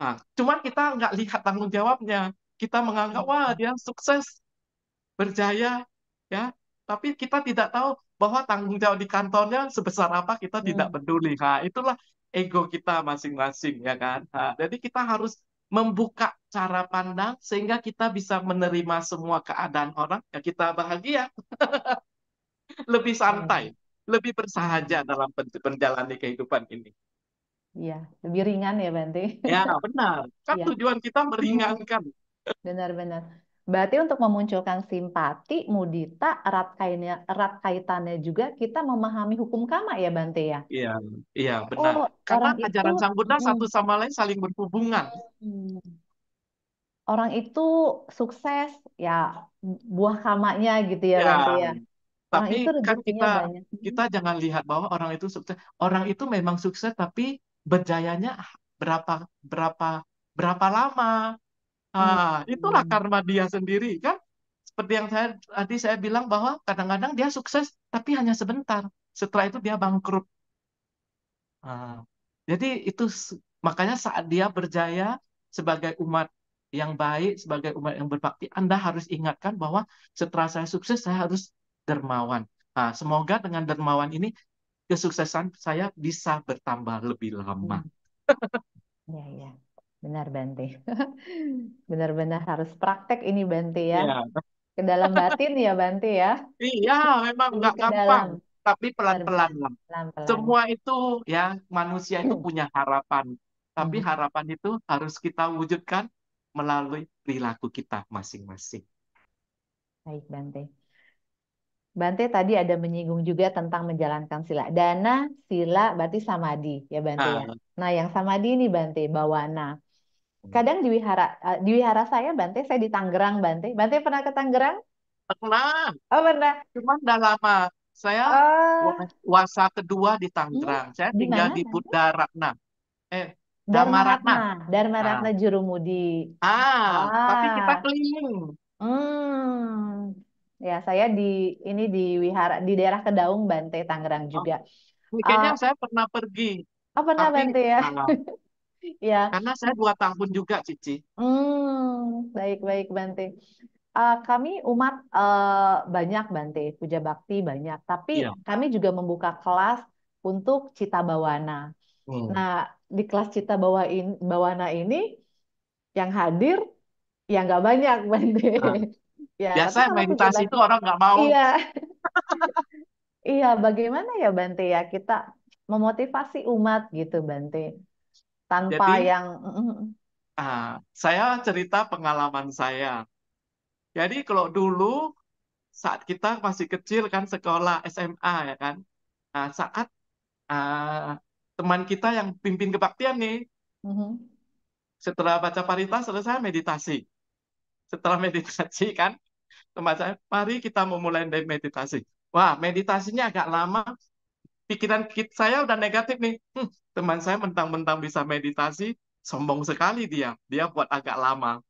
Nah, cuman kita nggak lihat tanggung jawabnya. Kita menganggap wah dia sukses, berjaya, ya. Tapi kita tidak tahu bahwa tanggung jawab di kantornya sebesar apa kita hmm. tidak peduli. Nah, itulah ego kita masing-masing ya kan. Nah, jadi kita harus membuka cara pandang sehingga kita bisa menerima semua keadaan orang ya kita bahagia [LAUGHS] lebih hmm. santai, lebih bersahaja dalam menjalani kehidupan ini. Iya, lebih ringan ya Bante. Ya, benar. Kan ya. tujuan kita meringankan. Benar-benar. Berarti untuk memunculkan simpati, mudita, erat, kainnya, erat kaitannya juga kita memahami hukum kama ya Bante ya? Iya, iya benar. Oh, Karena ajaran Sang Buddha hmm. satu sama lain saling berhubungan. Hmm. Orang itu sukses, ya buah kamanya gitu ya, ya ya? Nah, tapi itu kan kita banyak. kita jangan lihat bahwa orang itu sukses. Orang itu memang sukses tapi berjayanya berapa berapa berapa lama. Ah, hmm. itulah karma dia sendiri kan. Seperti yang saya tadi saya bilang bahwa kadang-kadang dia sukses tapi hanya sebentar. Setelah itu dia bangkrut. Ah, jadi itu makanya saat dia berjaya sebagai umat yang baik, sebagai umat yang berbakti, Anda harus ingatkan bahwa setelah saya sukses, saya harus dermawan. Nah, semoga dengan dermawan ini kesuksesan saya bisa bertambah lebih lama. Hmm. [LAUGHS] Iya, iya. Benar Bante. [LAUGHS] Benar-benar harus praktek ini Bante ya. ya. Ke dalam batin ya Bante ya. Iya, memang nggak gampang. Tapi pelan-pelan Semua itu ya manusia itu hmm. punya harapan. Tapi hmm. harapan itu harus kita wujudkan melalui perilaku kita masing-masing. Baik Bante. Bante tadi ada menyinggung juga tentang menjalankan sila. Dana, sila, berarti samadi ya Bante ya. ah. ya. Nah yang samadi ini Bante, bawana. Hmm. Kadang di wihara, eh, di wihara saya Bante, saya di Tangerang Bante. Bante pernah ke Tangerang? Pernah. Oh pernah. Cuma udah lama. Saya oh. wasa kedua di Tangerang. Hmm, saya tinggal di Ratna. Eh, Ratna. Dharma Ratna ah. Jurumudi. Ah, ah, tapi kita ah. keliling. Hmm, Ya, saya di ini di wihara di daerah Kedaung Bante Tangerang oh, juga. ini eh, saya pernah pergi, oh pernah tapi Bante ya? [LAUGHS] Ya. Karena saya dua tahun juga, Cici. Hmm, baik-baik Bante. Eh, kami umat uh, banyak Bante, puja bakti banyak, tapi ya. kami juga membuka kelas untuk cita bawana. Hmm. Nah, di kelas cita bawa bawana ini yang hadir ya nggak banyak Bante. Nah, Ya, Biasa meditasi itu orang nggak mau. Iya. [LAUGHS] iya, bagaimana ya Bante ya kita memotivasi umat gitu Bante tanpa Jadi, yang mhm. ah, saya cerita pengalaman saya. Jadi kalau dulu saat kita masih kecil kan sekolah SMA ya kan. Nah, saat uh, teman kita yang pimpin kebaktian nih. uh-huh. Setelah baca parita selesai meditasi. Setelah [LAUGHS] meditasi kan teman saya, mari kita memulai dari meditasi. Wah, meditasinya agak lama, pikiran saya udah negatif nih. Hm, teman saya mentang-mentang bisa meditasi, sombong sekali dia. Dia buat agak lama.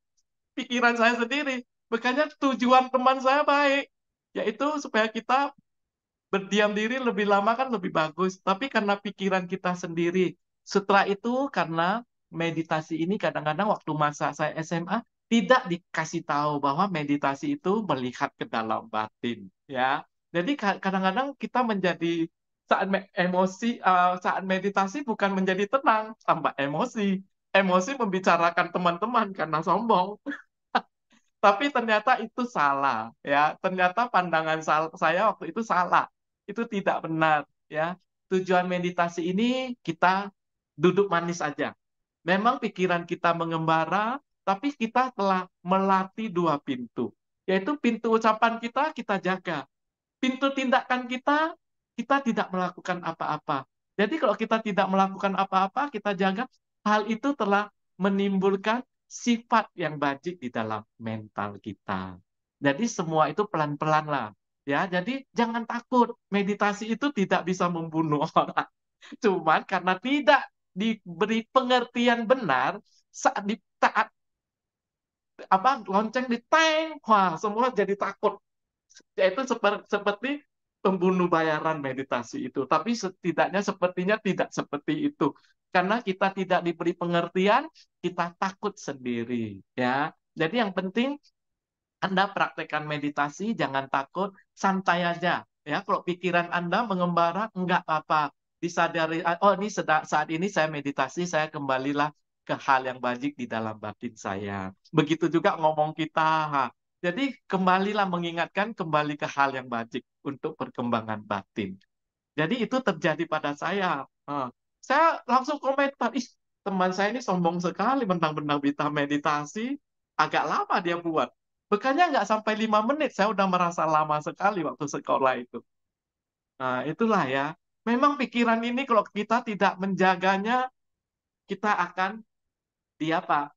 Pikiran saya sendiri, makanya tujuan teman saya baik, yaitu supaya kita berdiam diri lebih lama kan lebih bagus. Tapi karena pikiran kita sendiri, setelah itu karena meditasi ini kadang-kadang waktu masa saya SMA tidak dikasih tahu bahwa meditasi itu melihat ke dalam batin ya jadi kadang-kadang kita menjadi saat me emosi uh, saat meditasi bukan menjadi tenang tambah emosi emosi membicarakan teman-teman karena sombong [LAUGHS] tapi ternyata itu salah ya ternyata pandangan saya waktu itu salah itu tidak benar ya tujuan meditasi ini kita duduk manis aja memang pikiran kita mengembara tapi kita telah melatih dua pintu, yaitu pintu ucapan kita kita jaga, pintu tindakan kita kita tidak melakukan apa-apa. Jadi kalau kita tidak melakukan apa-apa, kita jaga hal itu telah menimbulkan sifat yang bajik di dalam mental kita. Jadi semua itu pelan-pelan lah. Ya, jadi jangan takut. Meditasi itu tidak bisa membunuh [LAUGHS] orang. Cuman karena tidak diberi pengertian benar, saat, di, saat apa lonceng di tank wah semua jadi takut yaitu seperti pembunuh bayaran meditasi itu tapi setidaknya sepertinya tidak seperti itu karena kita tidak diberi pengertian kita takut sendiri ya jadi yang penting anda praktekkan meditasi jangan takut santai aja ya kalau pikiran anda mengembara enggak apa disadari oh ini saat ini saya meditasi saya kembalilah ke hal yang baik di dalam batin saya. Begitu juga ngomong kita. Jadi kembalilah mengingatkan kembali ke hal yang baik untuk perkembangan batin. Jadi itu terjadi pada saya. Saya langsung komentar, ih teman saya ini sombong sekali mentang-mentang kita meditasi. Agak lama dia buat. Bekannya nggak sampai lima menit, saya udah merasa lama sekali waktu sekolah itu. Nah, itulah ya. Memang pikiran ini kalau kita tidak menjaganya, kita akan di apa?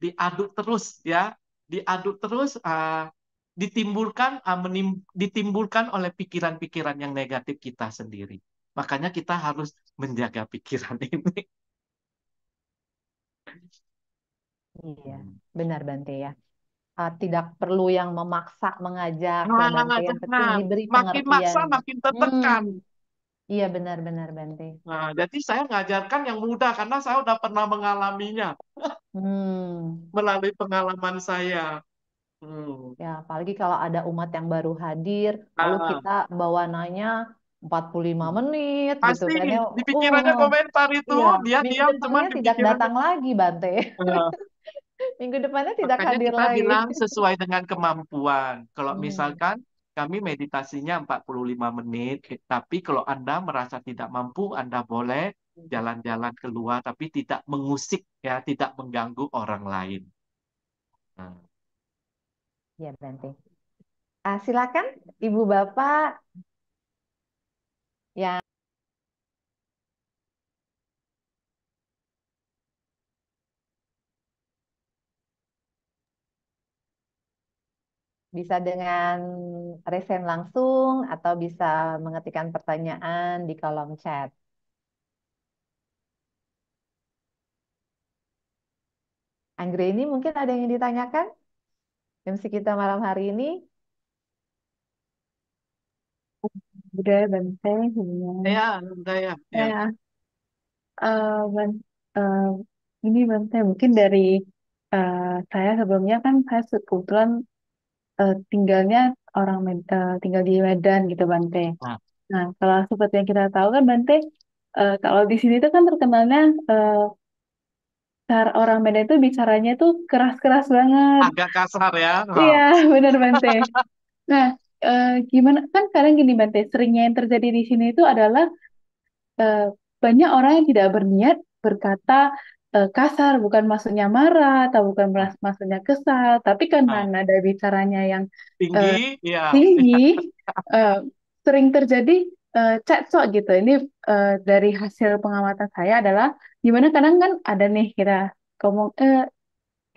Diaduk terus ya, diaduk terus uh, ditimbulkan uh, menim, ditimbulkan oleh pikiran-pikiran yang negatif kita sendiri. Makanya kita harus menjaga pikiran [LAUGHS] ini. Iya, benar Bante ya. Uh, tidak perlu yang memaksa, mengajak, nah, nah, yang nah. makin pengertian. Makin maksa, makin tertekan. Hmm. Iya benar-benar Bante. Nah, jadi saya ngajarkan yang mudah karena saya udah pernah mengalaminya hmm. melalui pengalaman saya. Hmm. Ya, apalagi kalau ada umat yang baru hadir, ah. lalu kita bawa nanya 45 hmm. menit gitu Pasti, gitu kan ya. di pikirannya uh. komentar itu iya, dia diam cuma tidak datang lagi Bante. Uh. [LAUGHS] minggu depannya tidak Makanya hadir kita lagi. bilang sesuai dengan kemampuan. Kalau hmm. misalkan kami meditasinya 45 menit, tapi kalau Anda merasa tidak mampu, Anda boleh hmm. jalan-jalan keluar, tapi tidak mengusik, ya, tidak mengganggu orang lain. Hmm. Nah. Ya, Bante. Uh, ah, silakan, Ibu Bapak Ya. bisa dengan resen langsung atau bisa mengetikkan pertanyaan di kolom chat. Anggre ini mungkin ada yang ditanyakan? MC kita malam hari ini. Udah Banteng. Ya, udah ya. Ya. ini Banteng, mungkin dari uh, saya sebelumnya kan saya kebetulan uh, tinggalnya orang Med- uh, tinggal di Medan gitu Bante. Nah, Nah, kalau seperti yang kita tahu kan Bante, uh, kalau di sini itu kan terkenalnya eh, cara orang Medan itu bicaranya tuh keras-keras banget. agak kasar ya. Iya, Oh, [LAUGHS] benar Bante. [LAUGHS] Nah, uh, gimana kan kadang gini Bante, seringnya yang terjadi di sini itu adalah uh, banyak orang yang tidak berniat berkata Eh, kasar, bukan maksudnya marah atau bukan maksudnya kesal, tapi karena ah. nada bicaranya yang tinggi, uh, ya. tinggi uh, [LAUGHS] sering terjadi uh, cekcok gitu. Ini uh, dari hasil pengamatan saya adalah gimana kadang kan ada nih kita ngomong eh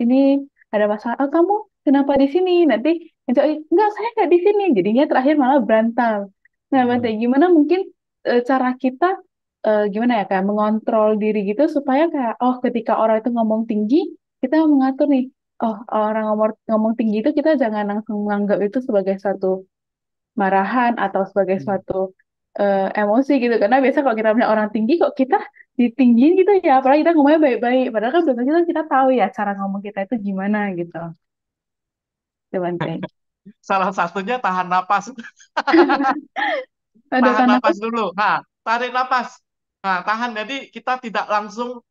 ini ada masalah, oh kamu kenapa di sini? Nanti enggak saya nggak di sini, jadinya terakhir malah berantem. Nah, berarti hmm. gimana mungkin uh, cara kita uh, gimana ya kayak mengontrol diri gitu supaya kayak oh ketika orang itu ngomong tinggi kita mengatur nih oh orang ngomong ngomong tinggi itu kita jangan langsung menganggap itu sebagai suatu marahan atau sebagai hmm. suatu uh, emosi gitu karena biasa kalau kita punya orang tinggi kok kita ditinggiin gitu ya apalagi kita ngomongnya baik-baik padahal kan biasanya kita, kita tahu ya cara ngomong kita itu gimana gitu teman [LAUGHS] salah satunya tahan napas [LAUGHS] [LAUGHS] tahan napas dulu nah tarik napas Nah, tahan jadi kita tidak langsung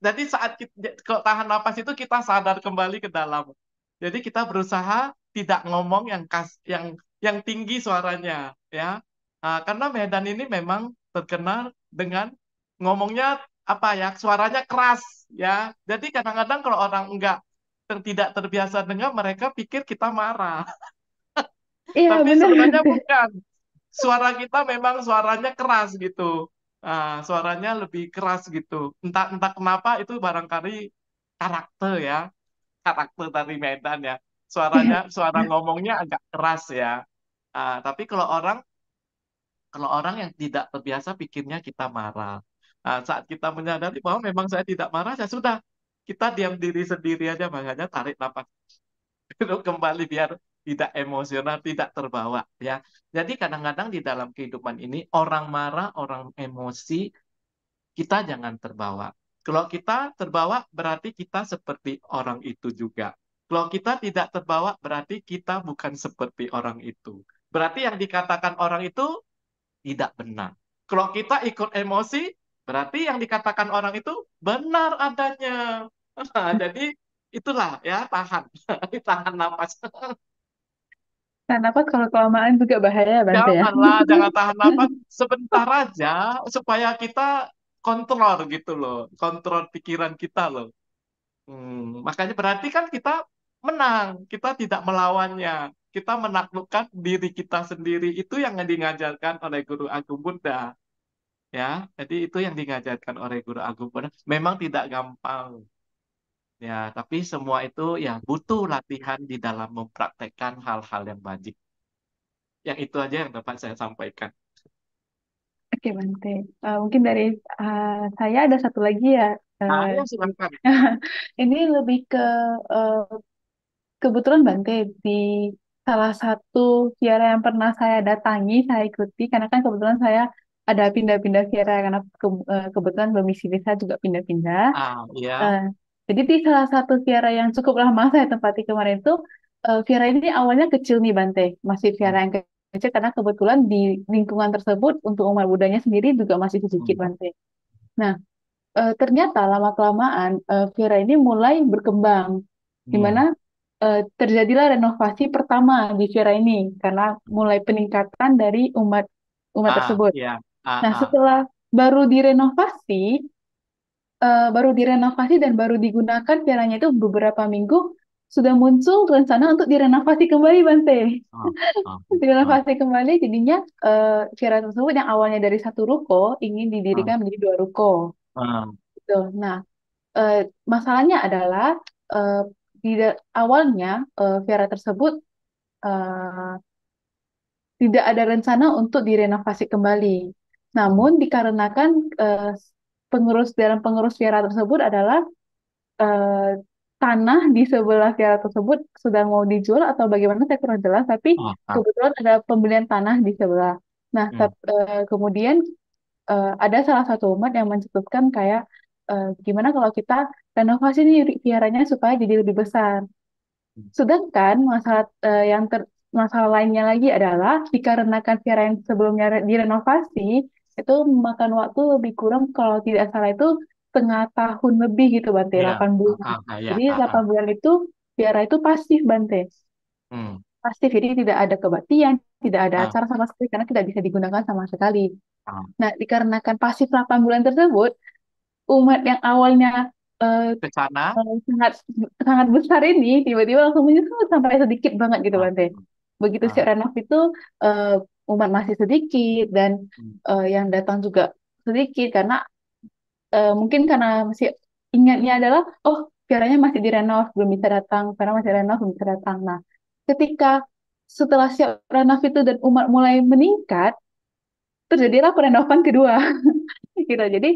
jadi saat kita, tahan nafas itu kita sadar kembali ke dalam. Jadi kita berusaha tidak ngomong yang kas yang yang tinggi suaranya ya. Nah, karena Medan ini memang terkenal dengan ngomongnya apa ya suaranya keras ya. Jadi kadang-kadang kalau orang enggak ter tidak terbiasa dengar mereka pikir kita marah. Iya, Tapi bener. sebenarnya bukan. Suara kita memang suaranya keras gitu uh, suaranya lebih keras gitu entah entah kenapa itu barangkali karakter ya karakter dari Medan ya suaranya [LAUGHS] suara ngomongnya agak keras ya uh, tapi kalau orang kalau orang yang tidak terbiasa pikirnya kita marah Nah, saat kita menyadari bahwa memang saya tidak marah saya sudah kita diam diri sendiri aja makanya tarik nafas [LAUGHS] duduk kembali biar tidak emosional, tidak terbawa ya. Jadi kadang-kadang di dalam kehidupan ini orang marah, orang emosi kita jangan terbawa. Kalau kita terbawa berarti kita seperti orang itu juga. Kalau kita tidak terbawa berarti kita bukan seperti orang itu. Berarti yang dikatakan orang itu tidak benar. Kalau kita ikut emosi berarti yang dikatakan orang itu benar adanya. Nah, [LAUGHS] jadi itulah ya tahan [LAUGHS] tahan nafas [LAUGHS] Tahan nafas kalau kelamaan juga bahaya Bante ya. Janganlah, [LAUGHS] jangan tahan nafas. sebentar aja supaya kita kontrol gitu loh, kontrol pikiran kita loh. Hmm, makanya berarti kan kita menang, kita tidak melawannya. Kita menaklukkan diri kita sendiri itu yang diajarkan oleh Guru Agung Bunda. Ya, jadi itu yang diajarkan oleh Guru Agung Buddha. Memang tidak gampang, Ya, tapi semua itu ya butuh latihan di dalam mempraktekkan hal-hal yang wajib. Yang itu aja yang dapat saya sampaikan. Oke, Bante. Uh, mungkin dari uh, saya ada satu lagi ya. Uh, Ah, ya, ini lebih ke uh, kebetulan Bante di salah satu viera yang pernah saya datangi, saya ikuti karena kan kebetulan saya ada pindah-pindah viera karena ke, uh, kebetulan bermisi saya juga pindah-pindah. Ah, ya. Uh, jadi di salah satu viara yang cukup lama saya tempati kemarin itu uh, eh, viara ini awalnya kecil nih Bante, masih viara hmm. yang kecil karena kebetulan di lingkungan tersebut untuk umat budanya sendiri juga masih sedikit hmm. Bante. Nah, uh, ternyata lama kelamaan uh, eh, viara ini mulai berkembang, hmm. di mana terjadilah renovasi pertama di viara ini karena mulai peningkatan dari umat umat ah, tersebut. Yeah. Ah, nah, ah. setelah baru direnovasi uh, baru direnovasi dan baru digunakan pialanya itu beberapa minggu sudah muncul rencana untuk direnovasi kembali Bante. Ah, ah, [LAUGHS] direnovasi ah. kembali jadinya uh, tersebut yang awalnya dari satu ruko ingin didirikan ah. menjadi dua ruko. Ah. Gitu. Nah, uh, masalahnya adalah uh, di awalnya uh, tersebut uh, tidak ada rencana untuk direnovasi kembali. Namun hmm. dikarenakan uh, pengurus dalam pengurus viara tersebut adalah uh, tanah di sebelah viara tersebut sedang mau dijual atau bagaimana saya kurang jelas tapi oh, ah. kebetulan ada pembelian tanah di sebelah. Nah, hmm. tap, uh, eh, kemudian uh, ada salah satu umat yang mencetuskan kayak uh, gimana kalau kita renovasi ini viaranya supaya jadi lebih besar. Hmm. Sedangkan masalah uh, yang ter masalah lainnya lagi adalah dikarenakan viara yang sebelumnya direnovasi itu makan waktu lebih kurang kalau tidak salah itu setengah tahun lebih gitu Bante, ya, 8 bulan. Ah, ah, ya, jadi ah, 8 ah. bulan itu biara itu pasif Bante. Hmm. Pasif, jadi tidak ada kebaktian, tidak ada ah. acara sama sekali karena tidak bisa digunakan sama sekali. Ah. Nah, dikarenakan pasif 8 bulan tersebut, umat yang awalnya uh, sangat sangat besar ini tiba-tiba langsung menyusut sampai sedikit banget gitu Bante. Begitu si Renov itu uh, umat masih sedikit dan hmm. uh, yang datang juga sedikit karena uh, mungkin karena masih ingatnya adalah oh biaranya masih di direnov belum bisa datang karena masih renov belum bisa datang nah ketika setelah siap renov itu dan umat mulai meningkat terjadilah perenovan kedua [LAUGHS] gitu jadi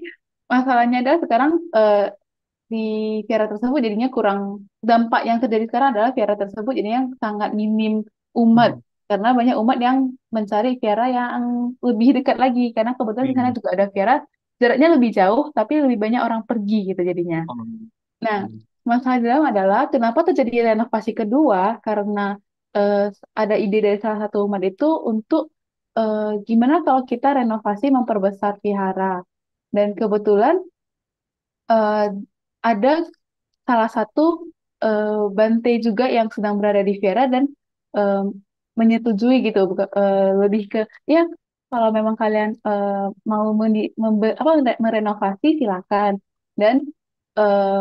masalahnya adalah sekarang uh, di viara tersebut jadinya kurang dampak yang terjadi sekarang adalah viara tersebut jadinya sangat minim umat hmm karena banyak umat yang mencari viara yang lebih dekat lagi karena kebetulan di sana hmm. juga ada viara jaraknya lebih jauh tapi lebih banyak orang pergi gitu jadinya. Oh. Nah, hmm. masalah dalam adalah kenapa terjadi renovasi kedua karena uh, ada ide dari salah satu umat itu untuk uh, gimana kalau kita renovasi memperbesar vihara. Dan kebetulan uh, ada salah satu uh, bante juga yang sedang berada di viara dan um, menyetujui gitu buka, uh, lebih ke ya kalau memang kalian uh, mau mendi, membe, apa merenovasi silakan dan uh,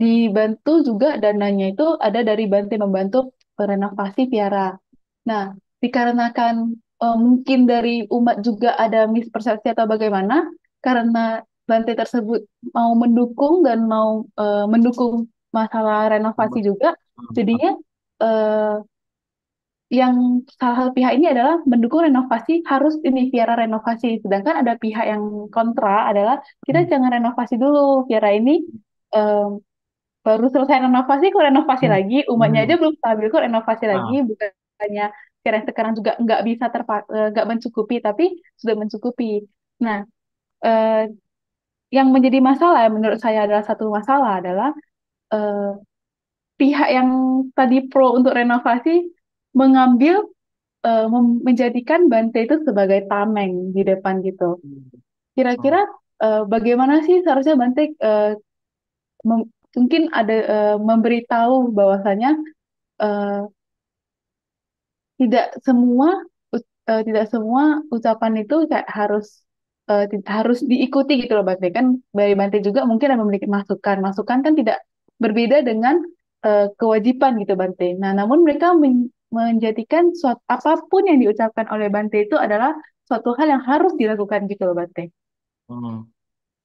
dibantu juga dananya itu ada dari Banten membantu renovasi piara. Nah, dikarenakan uh, mungkin dari umat juga ada mispersepsi atau bagaimana karena Banten tersebut mau mendukung dan mau uh, mendukung masalah renovasi juga jadinya uh, yang salah satu pihak ini adalah mendukung renovasi harus ini Viera renovasi sedangkan ada pihak yang kontra adalah kita hmm. jangan renovasi dulu Viera ini um, baru selesai renovasi kok renovasi hmm. lagi umatnya hmm. aja belum stabil kok renovasi ah. lagi bukannya Viera sekarang juga nggak bisa terpa e, nggak mencukupi tapi sudah mencukupi nah uh, yang menjadi masalah menurut saya adalah satu masalah adalah uh, pihak yang tadi pro untuk renovasi mengambil uh, menjadikan Bante itu sebagai tameng di depan gitu. Kira-kira uh, bagaimana sih seharusnya Bante uh, mungkin ada uh, memberitahu bahwasanya uh, tidak semua uh, tidak semua ucapan itu kayak harus uh, harus diikuti gitu loh Bante kan dari Bante juga mungkin ada memiliki masukan masukan kan tidak berbeda dengan kewajiban gitu Bante. Nah namun mereka menjadikan suatu apapun yang diucapkan oleh Bante itu adalah suatu hal yang harus dilakukan gitu loh Bante. Hmm.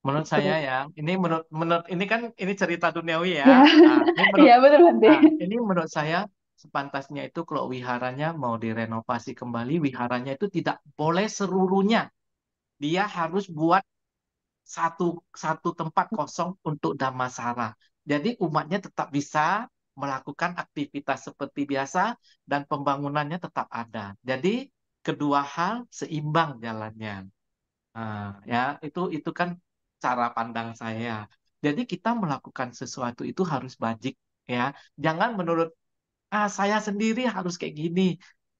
Menurut gitu. saya ya, ini menurut menurut ini kan ini cerita duniawi ya. ya. Nah, [LAUGHS] menurut, iya, betul, Bante. Nah, ini menurut saya sepantasnya itu kalau wiharanya mau direnovasi kembali, wiharanya itu tidak boleh seluruhnya. Dia harus buat satu satu tempat kosong untuk damasara. Jadi umatnya tetap bisa melakukan aktivitas seperti biasa dan pembangunannya tetap ada. Jadi kedua hal seimbang jalannya. Nah, ya itu itu kan cara pandang saya. Jadi kita melakukan sesuatu itu harus bajik ya. Jangan menurut ah saya sendiri harus kayak gini.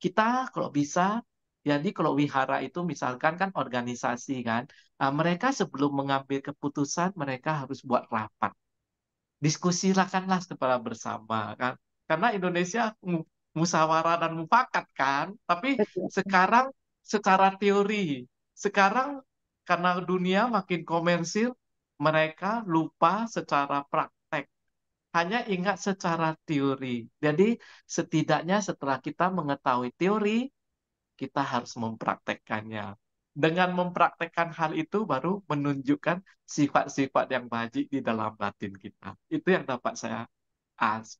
Kita kalau bisa jadi kalau wihara itu misalkan kan organisasi kan, ah, mereka sebelum mengambil keputusan mereka harus buat rapat diskusilahkanlah secara bersama kan karena Indonesia musyawarah dan mufakat kan tapi sekarang secara teori sekarang karena dunia makin komersil mereka lupa secara praktek hanya ingat secara teori jadi setidaknya setelah kita mengetahui teori kita harus mempraktekkannya dengan mempraktekkan hal itu baru menunjukkan sifat-sifat yang wajib di dalam batin kita. Itu yang dapat saya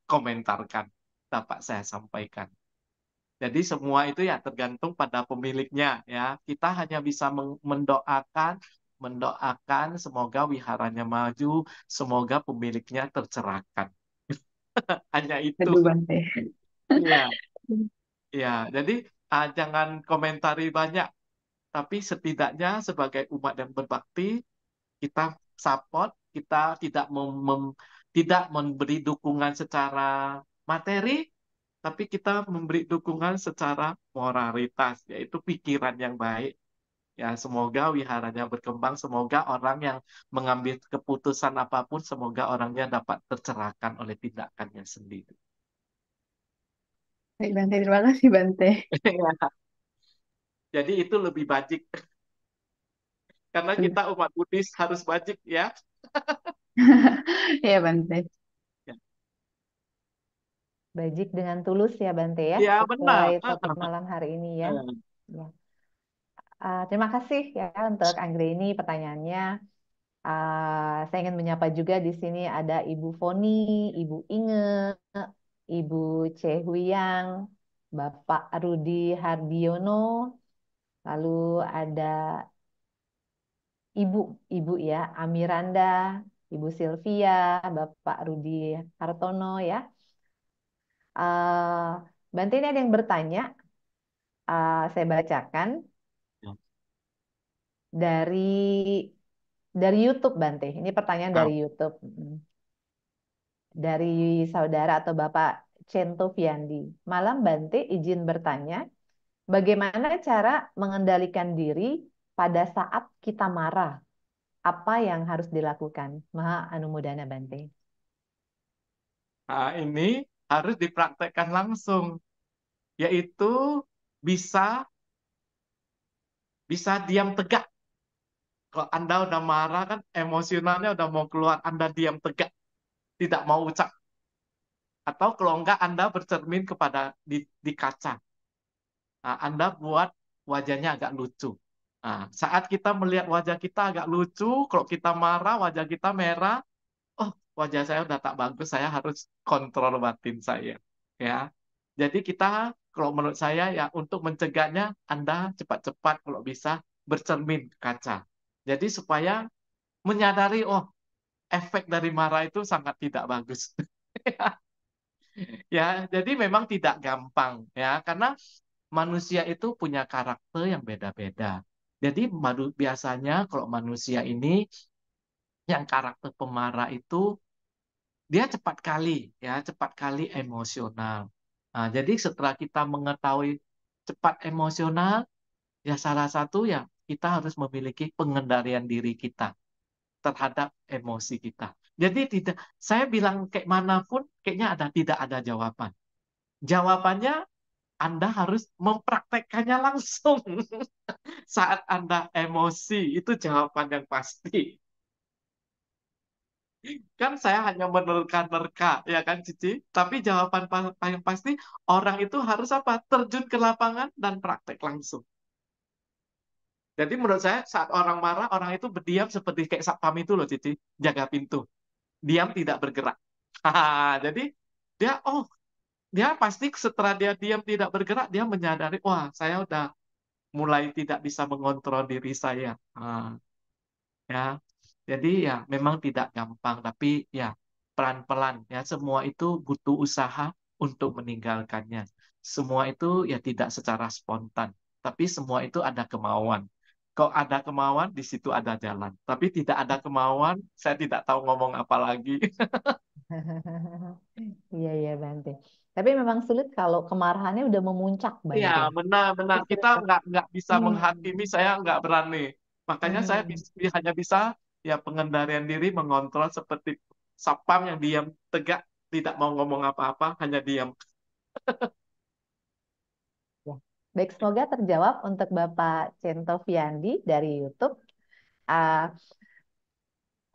komentarkan, dapat saya sampaikan. Jadi semua itu ya tergantung pada pemiliknya ya. Kita hanya bisa mendoakan, mendoakan semoga wiharanya maju, semoga pemiliknya tercerahkan. [LAUGHS] hanya itu. Iya. [LAUGHS] Ya, jadi uh, jangan komentari banyak tapi setidaknya sebagai umat yang berbakti kita support kita tidak mem, mem, tidak memberi dukungan secara materi tapi kita memberi dukungan secara moralitas yaitu pikiran yang baik ya semoga wiharanya berkembang semoga orang yang mengambil keputusan apapun semoga orangnya dapat tercerahkan oleh tindakannya sendiri. Baik Bante, terima kasih Bante. [LAUGHS] Ya. Jadi itu lebih bajik. [LAUGHS] Karena kita umat Buddhis harus bajik ya. [LAUGHS] Iya Bante. Ya. Bajik dengan tulus ya Bante ya. Iya benar. Sesuai topik malam hari ini ya. ya. Uh, terima kasih ya untuk Anggreni pertanyaannya. Uh, saya ingin menyapa juga di sini ada Ibu Foni, Ibu Inge, Ibu Chehuyang, Bapak Rudi Hardiono, Lalu ada ibu, ibu ya, Amiranda, Ibu Sylvia, Bapak Rudi Hartono ya. Uh, eh, Bante ini ada yang bertanya, uh, saya bacakan ya. dari dari YouTube Bante. Ini pertanyaan ya. dari YouTube. Dari saudara atau Bapak Cento Fiandi. Malam Bante izin bertanya, Bagaimana cara mengendalikan diri pada saat kita marah? Apa yang harus dilakukan? Maha Anumudana Bante. Nah, ini harus dipraktekkan langsung, yaitu bisa bisa diam tegak. Kalau Anda udah marah kan emosionalnya udah mau keluar, Anda diam tegak, tidak mau ucap. Atau kalau enggak Anda bercermin kepada di, di kaca Ah, Anda buat wajahnya agak lucu. Nah, saat kita melihat wajah kita agak lucu, kalau kita marah wajah kita merah, oh wajah saya udah tak bagus, saya harus kontrol batin saya. Ya, jadi kita kalau menurut saya ya untuk mencegahnya Anda cepat-cepat kalau bisa bercermin kaca. Jadi supaya menyadari oh efek dari marah itu sangat tidak bagus. [LAUGHS] ya, jadi memang tidak gampang ya karena manusia itu punya karakter yang beda-beda. Jadi biasanya kalau manusia ini yang karakter pemarah itu dia cepat kali ya, cepat kali emosional. Nah, jadi setelah kita mengetahui cepat emosional, ya salah satu ya kita harus memiliki pengendalian diri kita terhadap emosi kita. Jadi tidak, saya bilang kayak manapun, kayaknya ada tidak ada jawaban. Jawabannya anda harus mempraktekkannya langsung [LAUGHS] saat Anda emosi. Itu jawaban yang pasti. Kan saya hanya menerka-nerka, ya kan Cici? Tapi jawaban paling pasti, orang itu harus apa? Terjun ke lapangan dan praktek langsung. Jadi menurut saya saat orang marah, orang itu berdiam seperti kayak sapam itu loh Cici. Jaga pintu. Diam tidak bergerak. [LAUGHS] Jadi dia, oh dia pasti setelah dia diam tidak bergerak dia menyadari wah saya udah mulai tidak bisa mengontrol diri saya nah, ya jadi ya memang tidak gampang tapi ya pelan-pelan ya semua itu butuh usaha untuk meninggalkannya semua itu ya tidak secara spontan tapi semua itu ada kemauan kalau ada kemauan di situ ada jalan tapi tidak ada kemauan saya tidak tahu ngomong apa lagi [LAUGHS] Iya iya Bante. Tapi memang sulit kalau kemarahannya udah memuncak banyak. Iya, ya. benar, benar. Gitu. Kita nggak nggak bisa hmm. menghakimi, saya nggak berani. Makanya hmm. saya bisa, hanya bisa ya pengendalian diri mengontrol seperti sapam yang diam tegak, tidak mau ngomong apa-apa, hanya diam. ya. [LAUGHS] Baik, semoga terjawab untuk Bapak Cento Fiandi dari YouTube. Uh,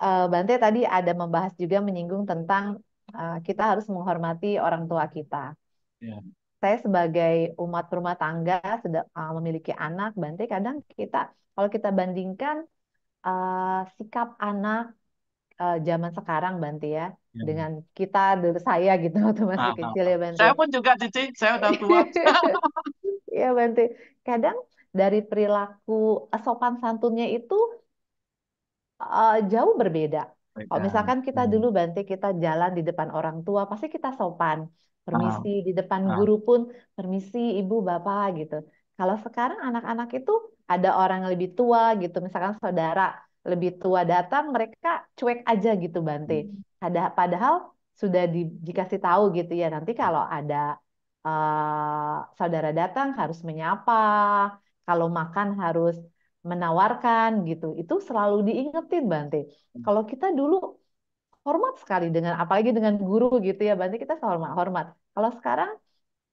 uh, Bante tadi ada membahas juga menyinggung tentang Eh, kita harus menghormati orang tua kita. Yeah. Saya sebagai umat rumah tangga sedang, uh, eh, memiliki anak, Bante kadang kita kalau kita bandingkan uh, sikap anak uh, zaman sekarang Bante ya, ya, dengan kita dulu saya gitu waktu masih nah, kecil ah. ya Bante. Saya pun juga Cici, saya udah tua. [LAUGHS] Iya Bante. Kadang dari perilaku sopan santunnya itu uh, jauh berbeda kalau misalkan kita hmm. dulu Banti kita jalan di depan orang tua, pasti kita sopan. Permisi di depan guru pun permisi ibu bapak gitu. Kalau sekarang anak-anak itu ada orang yang lebih tua gitu, misalkan saudara lebih tua datang, mereka cuek aja gitu Banti. Hmm. Ada padahal sudah di, dikasih tahu gitu ya nanti kalau ada uh, saudara datang harus menyapa, kalau makan harus menawarkan gitu. Itu selalu diingetin Bante. Hmm. Kalau kita dulu hormat sekali dengan apalagi dengan guru gitu ya Bante kita hormat hormat. Kalau sekarang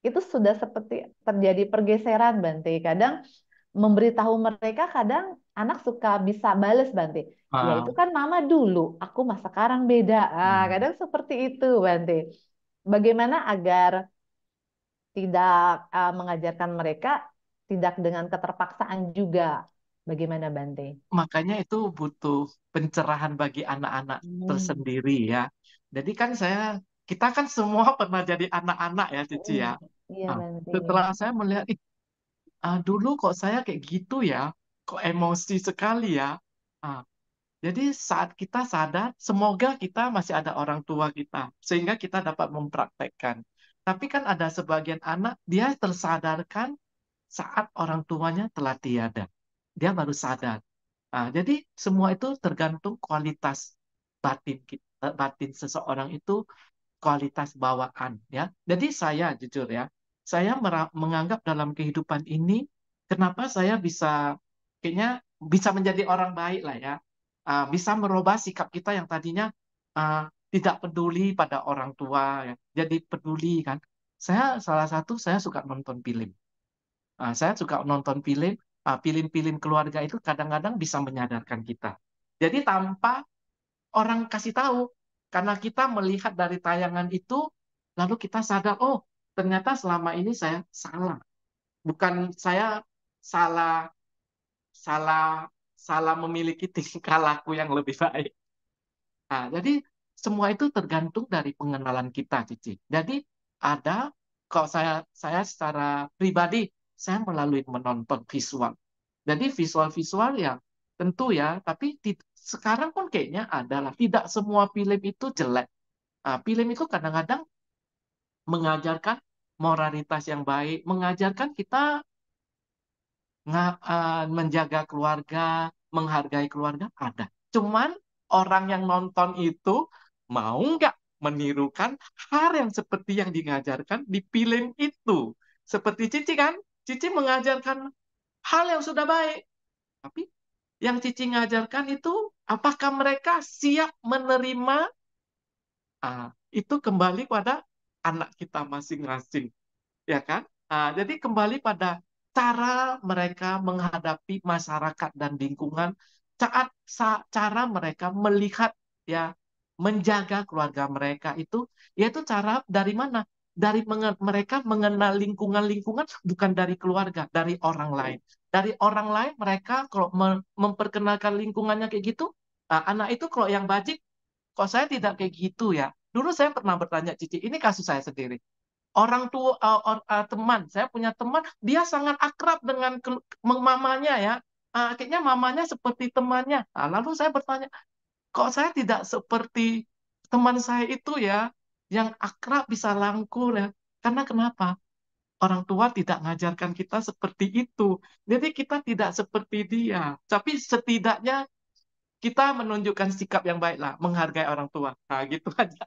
itu sudah seperti terjadi pergeseran Bante. Kadang memberitahu mereka kadang anak suka bisa bales Bante. Ah. Ya itu ah. kan mama dulu, aku masa sekarang beda. Ah, hmm. kadang seperti itu Bante. Bagaimana agar tidak uh, mengajarkan mereka tidak dengan keterpaksaan juga. Bagaimana Bante? Makanya itu butuh pencerahan bagi anak-anak hmm. tersendiri ya. Jadi kan saya kita kan semua [LAUGHS] pernah jadi anak-anak ya Cici ya. Iya, iya nah, Setelah saya melihat ih, ah, dulu kok saya kayak gitu ya, kok emosi sekali ya. Ah, jadi saat kita sadar, semoga kita masih ada orang tua kita sehingga kita dapat mempraktekkan. Tapi kan ada sebagian anak dia tersadarkan saat orang tuanya telah tiada dia baru sadar. Nah, jadi semua itu tergantung kualitas batin kita, eh, batin seseorang itu kualitas bawaan ya. Jadi saya jujur ya, saya menganggap dalam kehidupan ini kenapa saya bisa kayaknya bisa menjadi orang baik lah ya. Uh, bisa merubah sikap kita yang tadinya uh, tidak peduli pada orang tua ya. Jadi peduli kan. Saya salah satu saya suka nonton film. Uh, saya suka nonton film Ah, pilin-pilin keluarga itu kadang-kadang bisa menyadarkan kita. Jadi tanpa orang kasih tahu, karena kita melihat dari tayangan itu, lalu kita sadar, oh ternyata selama ini saya salah. Bukan saya salah salah salah memiliki tingkah laku yang lebih baik. Nah, jadi semua itu tergantung dari pengenalan kita, Cici. Jadi ada kalau saya saya secara pribadi saya melalui menonton visual. Jadi visual-visual ya tentu ya, tapi di, sekarang pun kayaknya adalah tidak semua film itu jelek. Nah, film itu kadang-kadang mengajarkan moralitas yang baik, mengajarkan kita ah, menjaga keluarga, menghargai keluarga ada. Cuman orang yang nonton itu mau nggak menirukan hal yang seperti yang diajarkan di film itu. Seperti Cici kan, Cici mengajarkan hal yang sudah baik. Tapi yang Cici ngajarkan itu, apakah mereka siap menerima? Ah, itu kembali pada anak kita masing-masing. Ya kan? Ah, jadi kembali pada cara mereka menghadapi masyarakat dan lingkungan, saat cara mereka melihat ya menjaga keluarga mereka itu yaitu cara dari mana dari menge mereka mengenal lingkungan-lingkungan bukan dari keluarga, dari orang lain. Dari orang lain mereka kalau memperkenalkan lingkungannya kayak gitu, nah, anak itu kalau yang bajik, kok saya tidak kayak gitu ya. Dulu saya pernah bertanya Cici, ini kasus saya sendiri. Orang tua uh, or, uh, teman, saya punya teman, dia sangat akrab dengan mamanya ya. Uh, akhirnya mamanya seperti temannya. Nah, lalu saya bertanya, kok saya tidak seperti teman saya itu ya? yang akrab bisa langkul ya. Karena kenapa? Orang tua tidak mengajarkan kita seperti itu. Jadi kita tidak seperti dia. Tapi setidaknya kita menunjukkan sikap yang baik lah menghargai orang tua. Nah, gitu [LAUGHS] aja.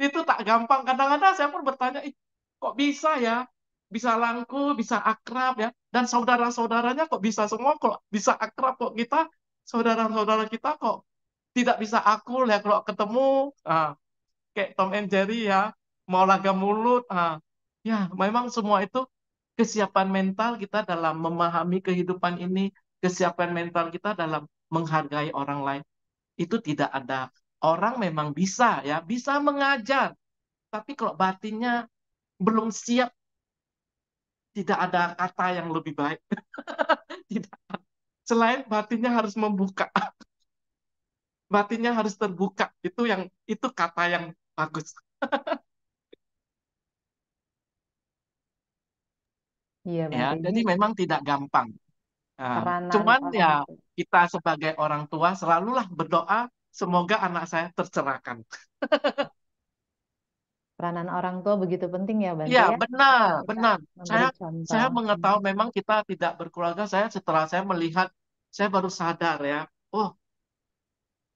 Itu tak gampang. Kadang-kadang saya pun bertanya, Ih, kok bisa ya? Bisa langkul, bisa akrab ya. Dan saudara-saudaranya kok bisa semua, kok bisa akrab, kok kita, saudara-saudara kita kok tidak bisa akul ya kalau ketemu. Nah, kayak Tom and Jerry ya mau laga mulut ah ya memang semua itu kesiapan mental kita dalam memahami kehidupan ini kesiapan mental kita dalam menghargai orang lain itu tidak ada orang memang bisa ya bisa mengajar tapi kalau batinnya belum siap tidak ada kata yang lebih baik [LAUGHS] tidak selain batinnya harus membuka [LAUGHS] batinnya harus terbuka itu yang itu kata yang bagus. [LAUGHS] Iya, Ya, jadi memang tidak gampang. Ya, peranan cuman ya kita sebagai orang tua selalulah berdoa semoga anak saya tercerahkan. [LAUGHS] Peranan orang tua begitu penting ya, Iya, ya. benar, Kita benar. Saya saya mengetahui Hmm. memang kita tidak berkeluarga. Saya setelah saya melihat, saya baru sadar ya. Oh,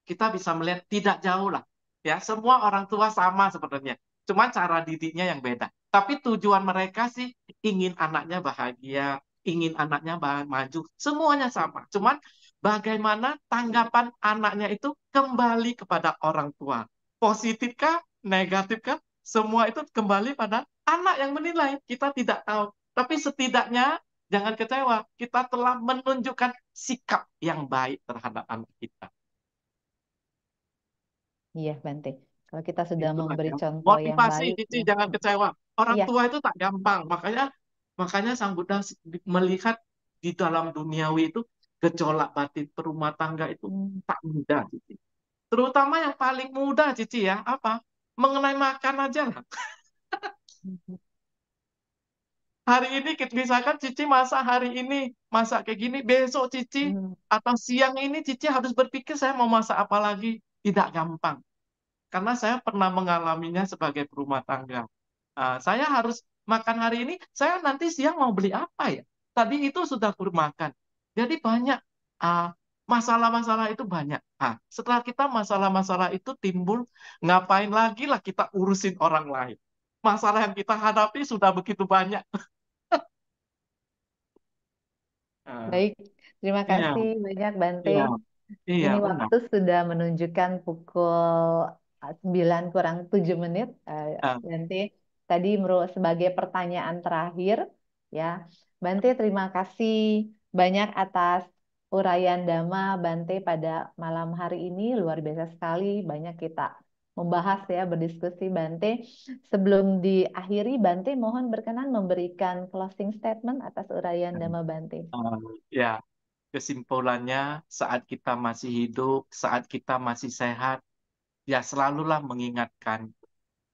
kita bisa melihat tidak jauh lah. Ya, semua orang tua sama sebenarnya. Cuma cara didiknya yang beda. Tapi tujuan mereka sih ingin anaknya bahagia, ingin anaknya maju, semuanya sama. Cuman bagaimana tanggapan anaknya itu kembali kepada orang tua. Positifkah, negatifkah? Semua itu kembali pada anak yang menilai. Kita tidak tahu. Tapi setidaknya jangan kecewa. Kita telah menunjukkan sikap yang baik terhadap anak kita. Iya, Bante. Kalau kita sudah Itu memberi aja. contoh yang Motivasi baik, ya. jangan kecewa. Orang Iya, tua itu tak gampang. Makanya makanya Sang Buddha melihat di dalam duniawi itu gejolak batin perumah tangga itu Hmm, tak mudah, Cici. Terutama yang paling mudah, Cici ya, apa? Mengenai makan aja lah. [LAUGHS] Hari ini misalkan Cici masak hari ini masak kayak gini, besok Cici Hmm, atau siang ini Cici harus berpikir saya mau masak apa lagi. Tidak gampang karena saya pernah mengalaminya sebagai berumah tangga. Uh, saya harus makan hari ini, saya nanti siang mau beli apa ya? Tadi itu sudah kurmakan. Jadi banyak ah, masalah-masalah uh, itu banyak. Nah, setelah kita masalah-masalah itu timbul, ngapain lagi lah kita urusin orang lain. Masalah yang kita hadapi sudah begitu banyak. [LAUGHS] Ah. Baik, terima iya. kasih iya. banyak Bante. Iya. Iya, Ini benar. waktu sudah menunjukkan pukul 9 kurang 7 menit uh, ah. Bante tadi sebagai pertanyaan terakhir ya Bante terima kasih banyak atas uraian dama Bante pada malam hari ini luar biasa sekali banyak kita membahas ya berdiskusi Bante sebelum diakhiri Bante mohon berkenan memberikan closing statement atas uraian hmm. dama Bante uh, ya kesimpulannya saat kita masih hidup saat kita masih sehat ya selalulah mengingatkan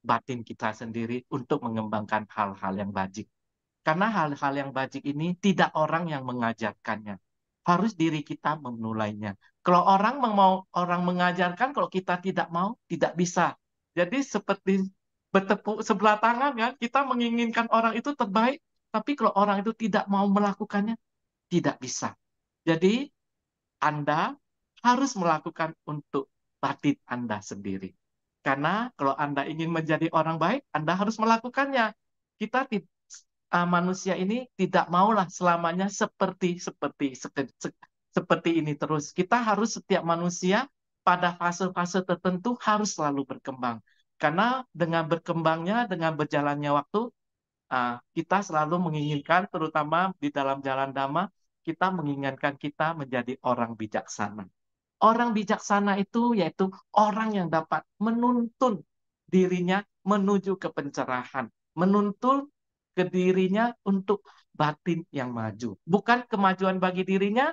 batin kita sendiri untuk mengembangkan hal-hal yang bajik. Karena hal-hal yang bajik ini tidak orang yang mengajarkannya. Harus diri kita memulainya. Kalau orang mau orang mengajarkan, kalau kita tidak mau, tidak bisa. Jadi seperti bertepuk sebelah tangan ya, kita menginginkan orang itu terbaik, tapi kalau orang itu tidak mau melakukannya, tidak bisa. Jadi Anda harus melakukan untuk batin Anda sendiri. Karena kalau Anda ingin menjadi orang baik, Anda harus melakukannya. Kita uh, manusia ini tidak maulah selamanya seperti seperti seperti, seperti ini terus. Kita harus setiap manusia pada fase-fase tertentu harus selalu berkembang. Karena dengan berkembangnya, dengan berjalannya waktu, uh, kita selalu menginginkan, terutama di dalam jalan dhamma, kita menginginkan kita menjadi orang bijaksana. Orang bijaksana itu yaitu orang yang dapat menuntun dirinya menuju ke pencerahan, menuntun ke dirinya untuk batin yang maju. Bukan kemajuan bagi dirinya,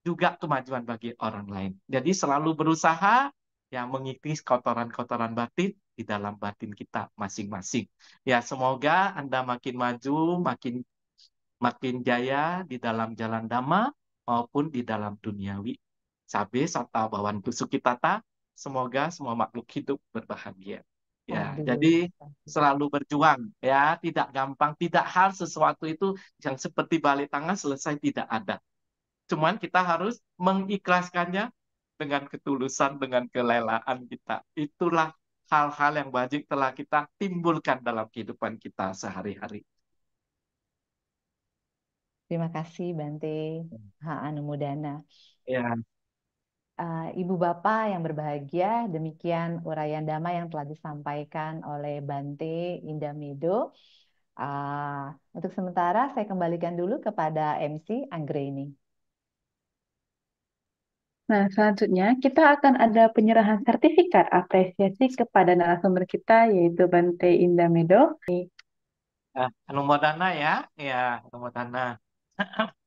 juga kemajuan bagi orang lain. Jadi selalu berusaha yang mengikis kotoran-kotoran batin di dalam batin kita masing-masing. Ya, semoga Anda makin maju, makin makin jaya di dalam jalan dhamma maupun di dalam duniawi cabe serta bawang busuk kita ta, semoga semua makhluk hidup berbahagia. Ya, oh, jadi selalu berjuang ya, tidak gampang, tidak hal sesuatu itu yang seperti balik tangan selesai tidak ada. Cuman kita harus mengikhlaskannya dengan ketulusan, dengan kelelaan kita. Itulah hal-hal yang wajib telah kita timbulkan dalam kehidupan kita sehari-hari. Terima kasih Bante Ha Anumudana. Ya uh, Ibu Bapak yang berbahagia, demikian uraian damai yang telah disampaikan oleh Bante Indamido. Uh, eh, untuk sementara saya kembalikan dulu kepada MC Anggreni. Nah, selanjutnya kita akan ada penyerahan sertifikat apresiasi kepada narasumber kita yaitu Bante Indamedo. Ya, ah, anumodana ya, ya anumodana. [CLEARS THROAT]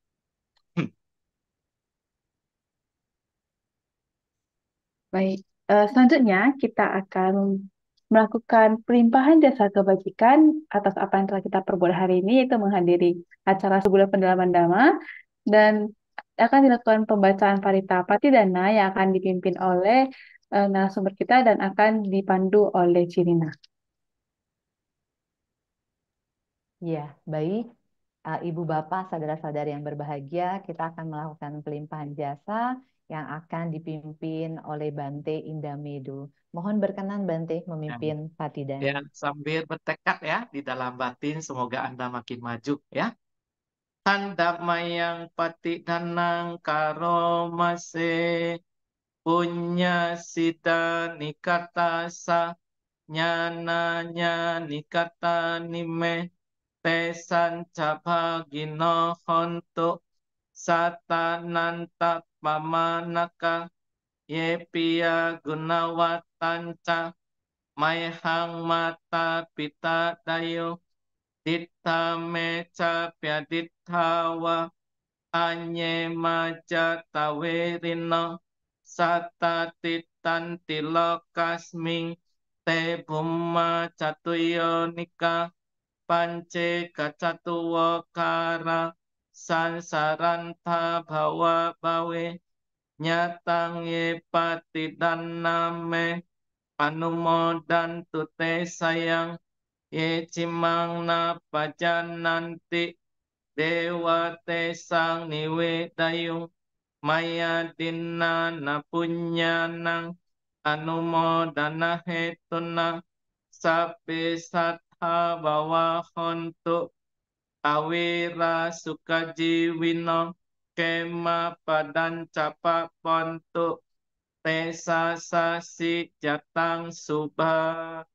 Baik, uh, selanjutnya kita akan melakukan pelimpahan jasa kebajikan atas apa yang telah kita perbuat hari ini, yaitu menghadiri acara sebulan pendalaman dhamma dan akan dilakukan pembacaan parita pati dana yang akan dipimpin oleh uh, narasumber kita dan akan dipandu oleh Cirina. Ya, baik. Eh, Ibu bapak, saudara-saudari yang berbahagia, kita akan melakukan pelimpahan jasa yang akan dipimpin oleh Bante Indamedo. Mohon berkenan Bante memimpin ya. Fatidan. Ya, sambil bertekad ya di dalam batin semoga Anda makin maju ya. Tanda mayang pati danang karo masih punya sita nikata sa nyana nyani kata nime tesan cabagino hontu satananta pamanaka yepia gunawatanca maihang mata pita dayo ditta meca piadittawa anye maja tawerino sata titan tilokasming te bumma catuyo nika pance kacatuwakara kara sansarantha bhava bhave nyatang ye patidaname dan tute sayang ye cimang na nanti dewa te sang niwe dayung maya dinna na punyanang anumodana hetunang sape satha bawa hontu awira sukajivino kema padan capa pontu tesa sasi jatang subah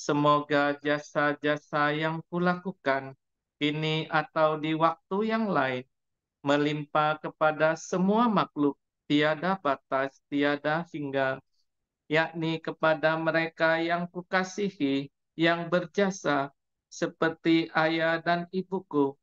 Semoga jasa-jasa yang kulakukan kini atau di waktu yang lain melimpah kepada semua makhluk tiada batas, tiada hingga, yakni kepada mereka yang kukasihi, yang berjasa, seperti ayah dan ibuku,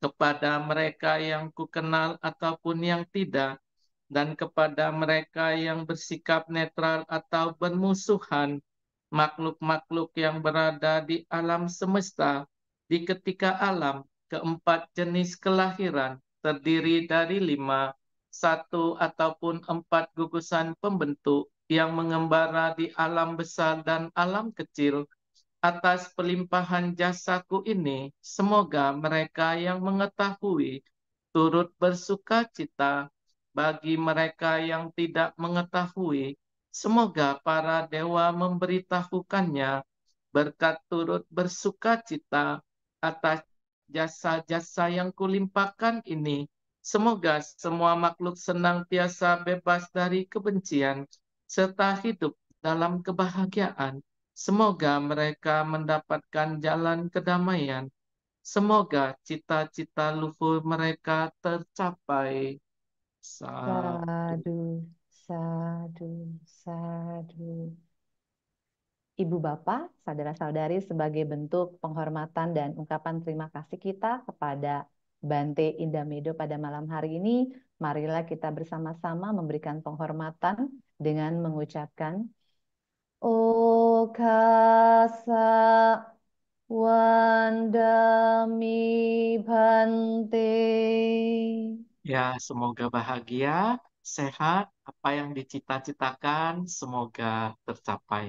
kepada mereka yang kukenal ataupun yang tidak, dan kepada mereka yang bersikap netral atau bermusuhan, makhluk-makhluk yang berada di alam semesta, di ketika alam, keempat jenis kelahiran, terdiri dari lima, satu ataupun empat gugusan pembentuk yang mengembara di alam besar dan alam kecil, atas pelimpahan jasaku ini, semoga mereka yang mengetahui turut bersuka cita bagi mereka yang tidak mengetahui. Semoga para dewa memberitahukannya berkat turut bersuka cita atas jasa-jasa yang kulimpahkan ini. Semoga semua makhluk senang biasa bebas dari kebencian serta hidup dalam kebahagiaan Semoga mereka mendapatkan jalan kedamaian. Semoga cita-cita luhur mereka tercapai. Sadu. Sadu, sadu, Ibu Bapak, saudara-saudari sebagai bentuk penghormatan dan ungkapan terima kasih kita kepada Bante Indamedo pada malam hari ini, marilah kita bersama-sama memberikan penghormatan dengan mengucapkan Okasa wandami bhante. Ya, semoga bahagia, sehat, apa yang dicita-citakan semoga tercapai.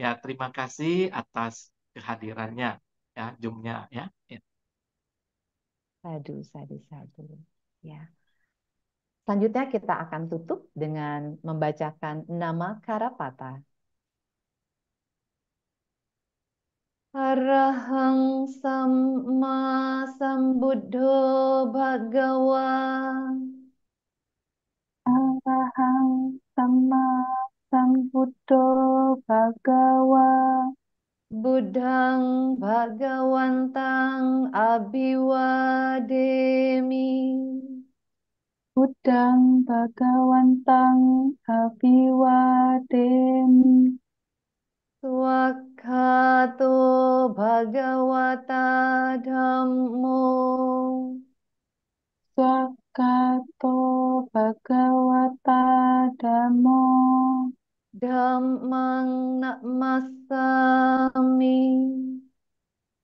Ya, terima kasih atas kehadirannya ya, jumnya ya. ya. Sadu, sadu, sadu. Ya. Selanjutnya kita akan tutup dengan membacakan nama Karapata. Arahang sama sambudho bhagawa. Arahang sama sambudho bhagawa. Budang bhagawantang abhiwademi. Budang bhagawantang abhiwademi. Swakato Bhagavata Dhammo Swakato Bhagavata Dhammo Dhammang Namasami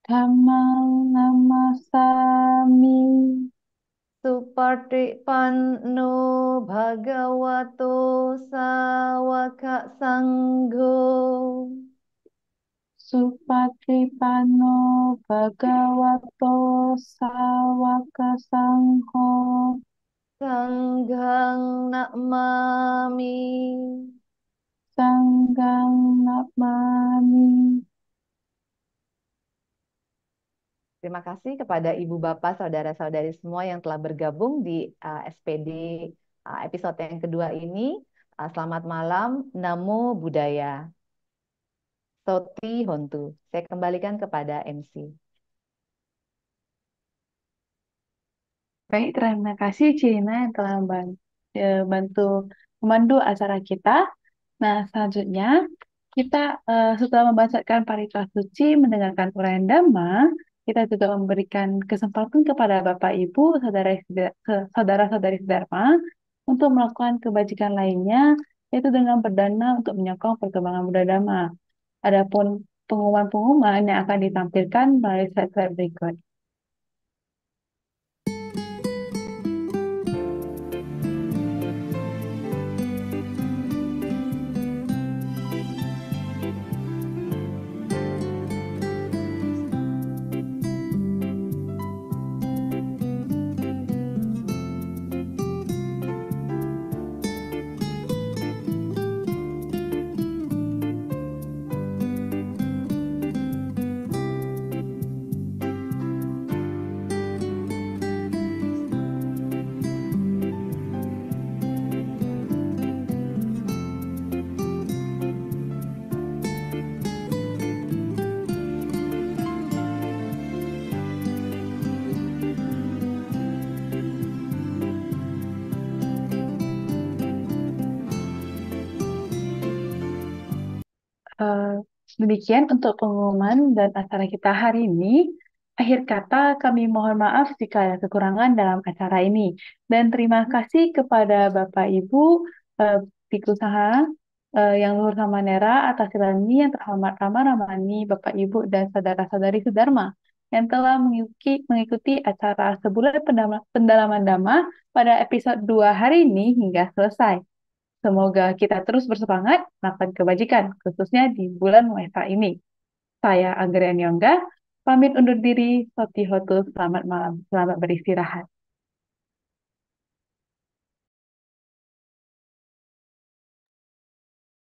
Dhammang Namasami Pano Bhagavato Sawaka Sangho pano Bhagavato Sawaka Sangho Sanggang Nakmami Sanggang Nakmami Terima kasih kepada Ibu Bapak, Saudara-saudari semua yang telah bergabung di uh, SPD uh, episode yang kedua ini. Uh, selamat malam, Namo Buddhaya. Toti Hontu. Saya kembalikan kepada MC. Baik, terima kasih Cina yang telah ya, bantu memandu acara kita. Nah, selanjutnya kita uh, setelah membacakan paritas suci, mendengarkan uraian dhamma, kita juga memberikan kesempatan kepada Bapak Ibu, saudara-saudari Dharma untuk melakukan kebajikan lainnya, yaitu dengan berdana untuk menyokong perkembangan budaya Dhamma. Adapun pengumuman-pengumuman yang akan ditampilkan melalui slide berikut. Demikian untuk pengumuman dan acara kita hari ini. Akhir kata, kami mohon maaf jika ada kekurangan dalam acara ini. Dan terima kasih kepada Bapak Ibu eh, Biku Saha, eh, yang luhur Nera atas silani yang terhormat ramah ramani Bapak Ibu dan saudara-saudari Sudarma yang telah mengikuti, mengikuti acara sebulan pendalaman, pendalaman dama pada episode 2 hari ini hingga selesai. Semoga kita terus bersemangat melakukan kebajikan, khususnya di bulan Waisak ini. Saya Anggrian Yongga, pamit undur diri, Hotu, selamat malam, selamat beristirahat.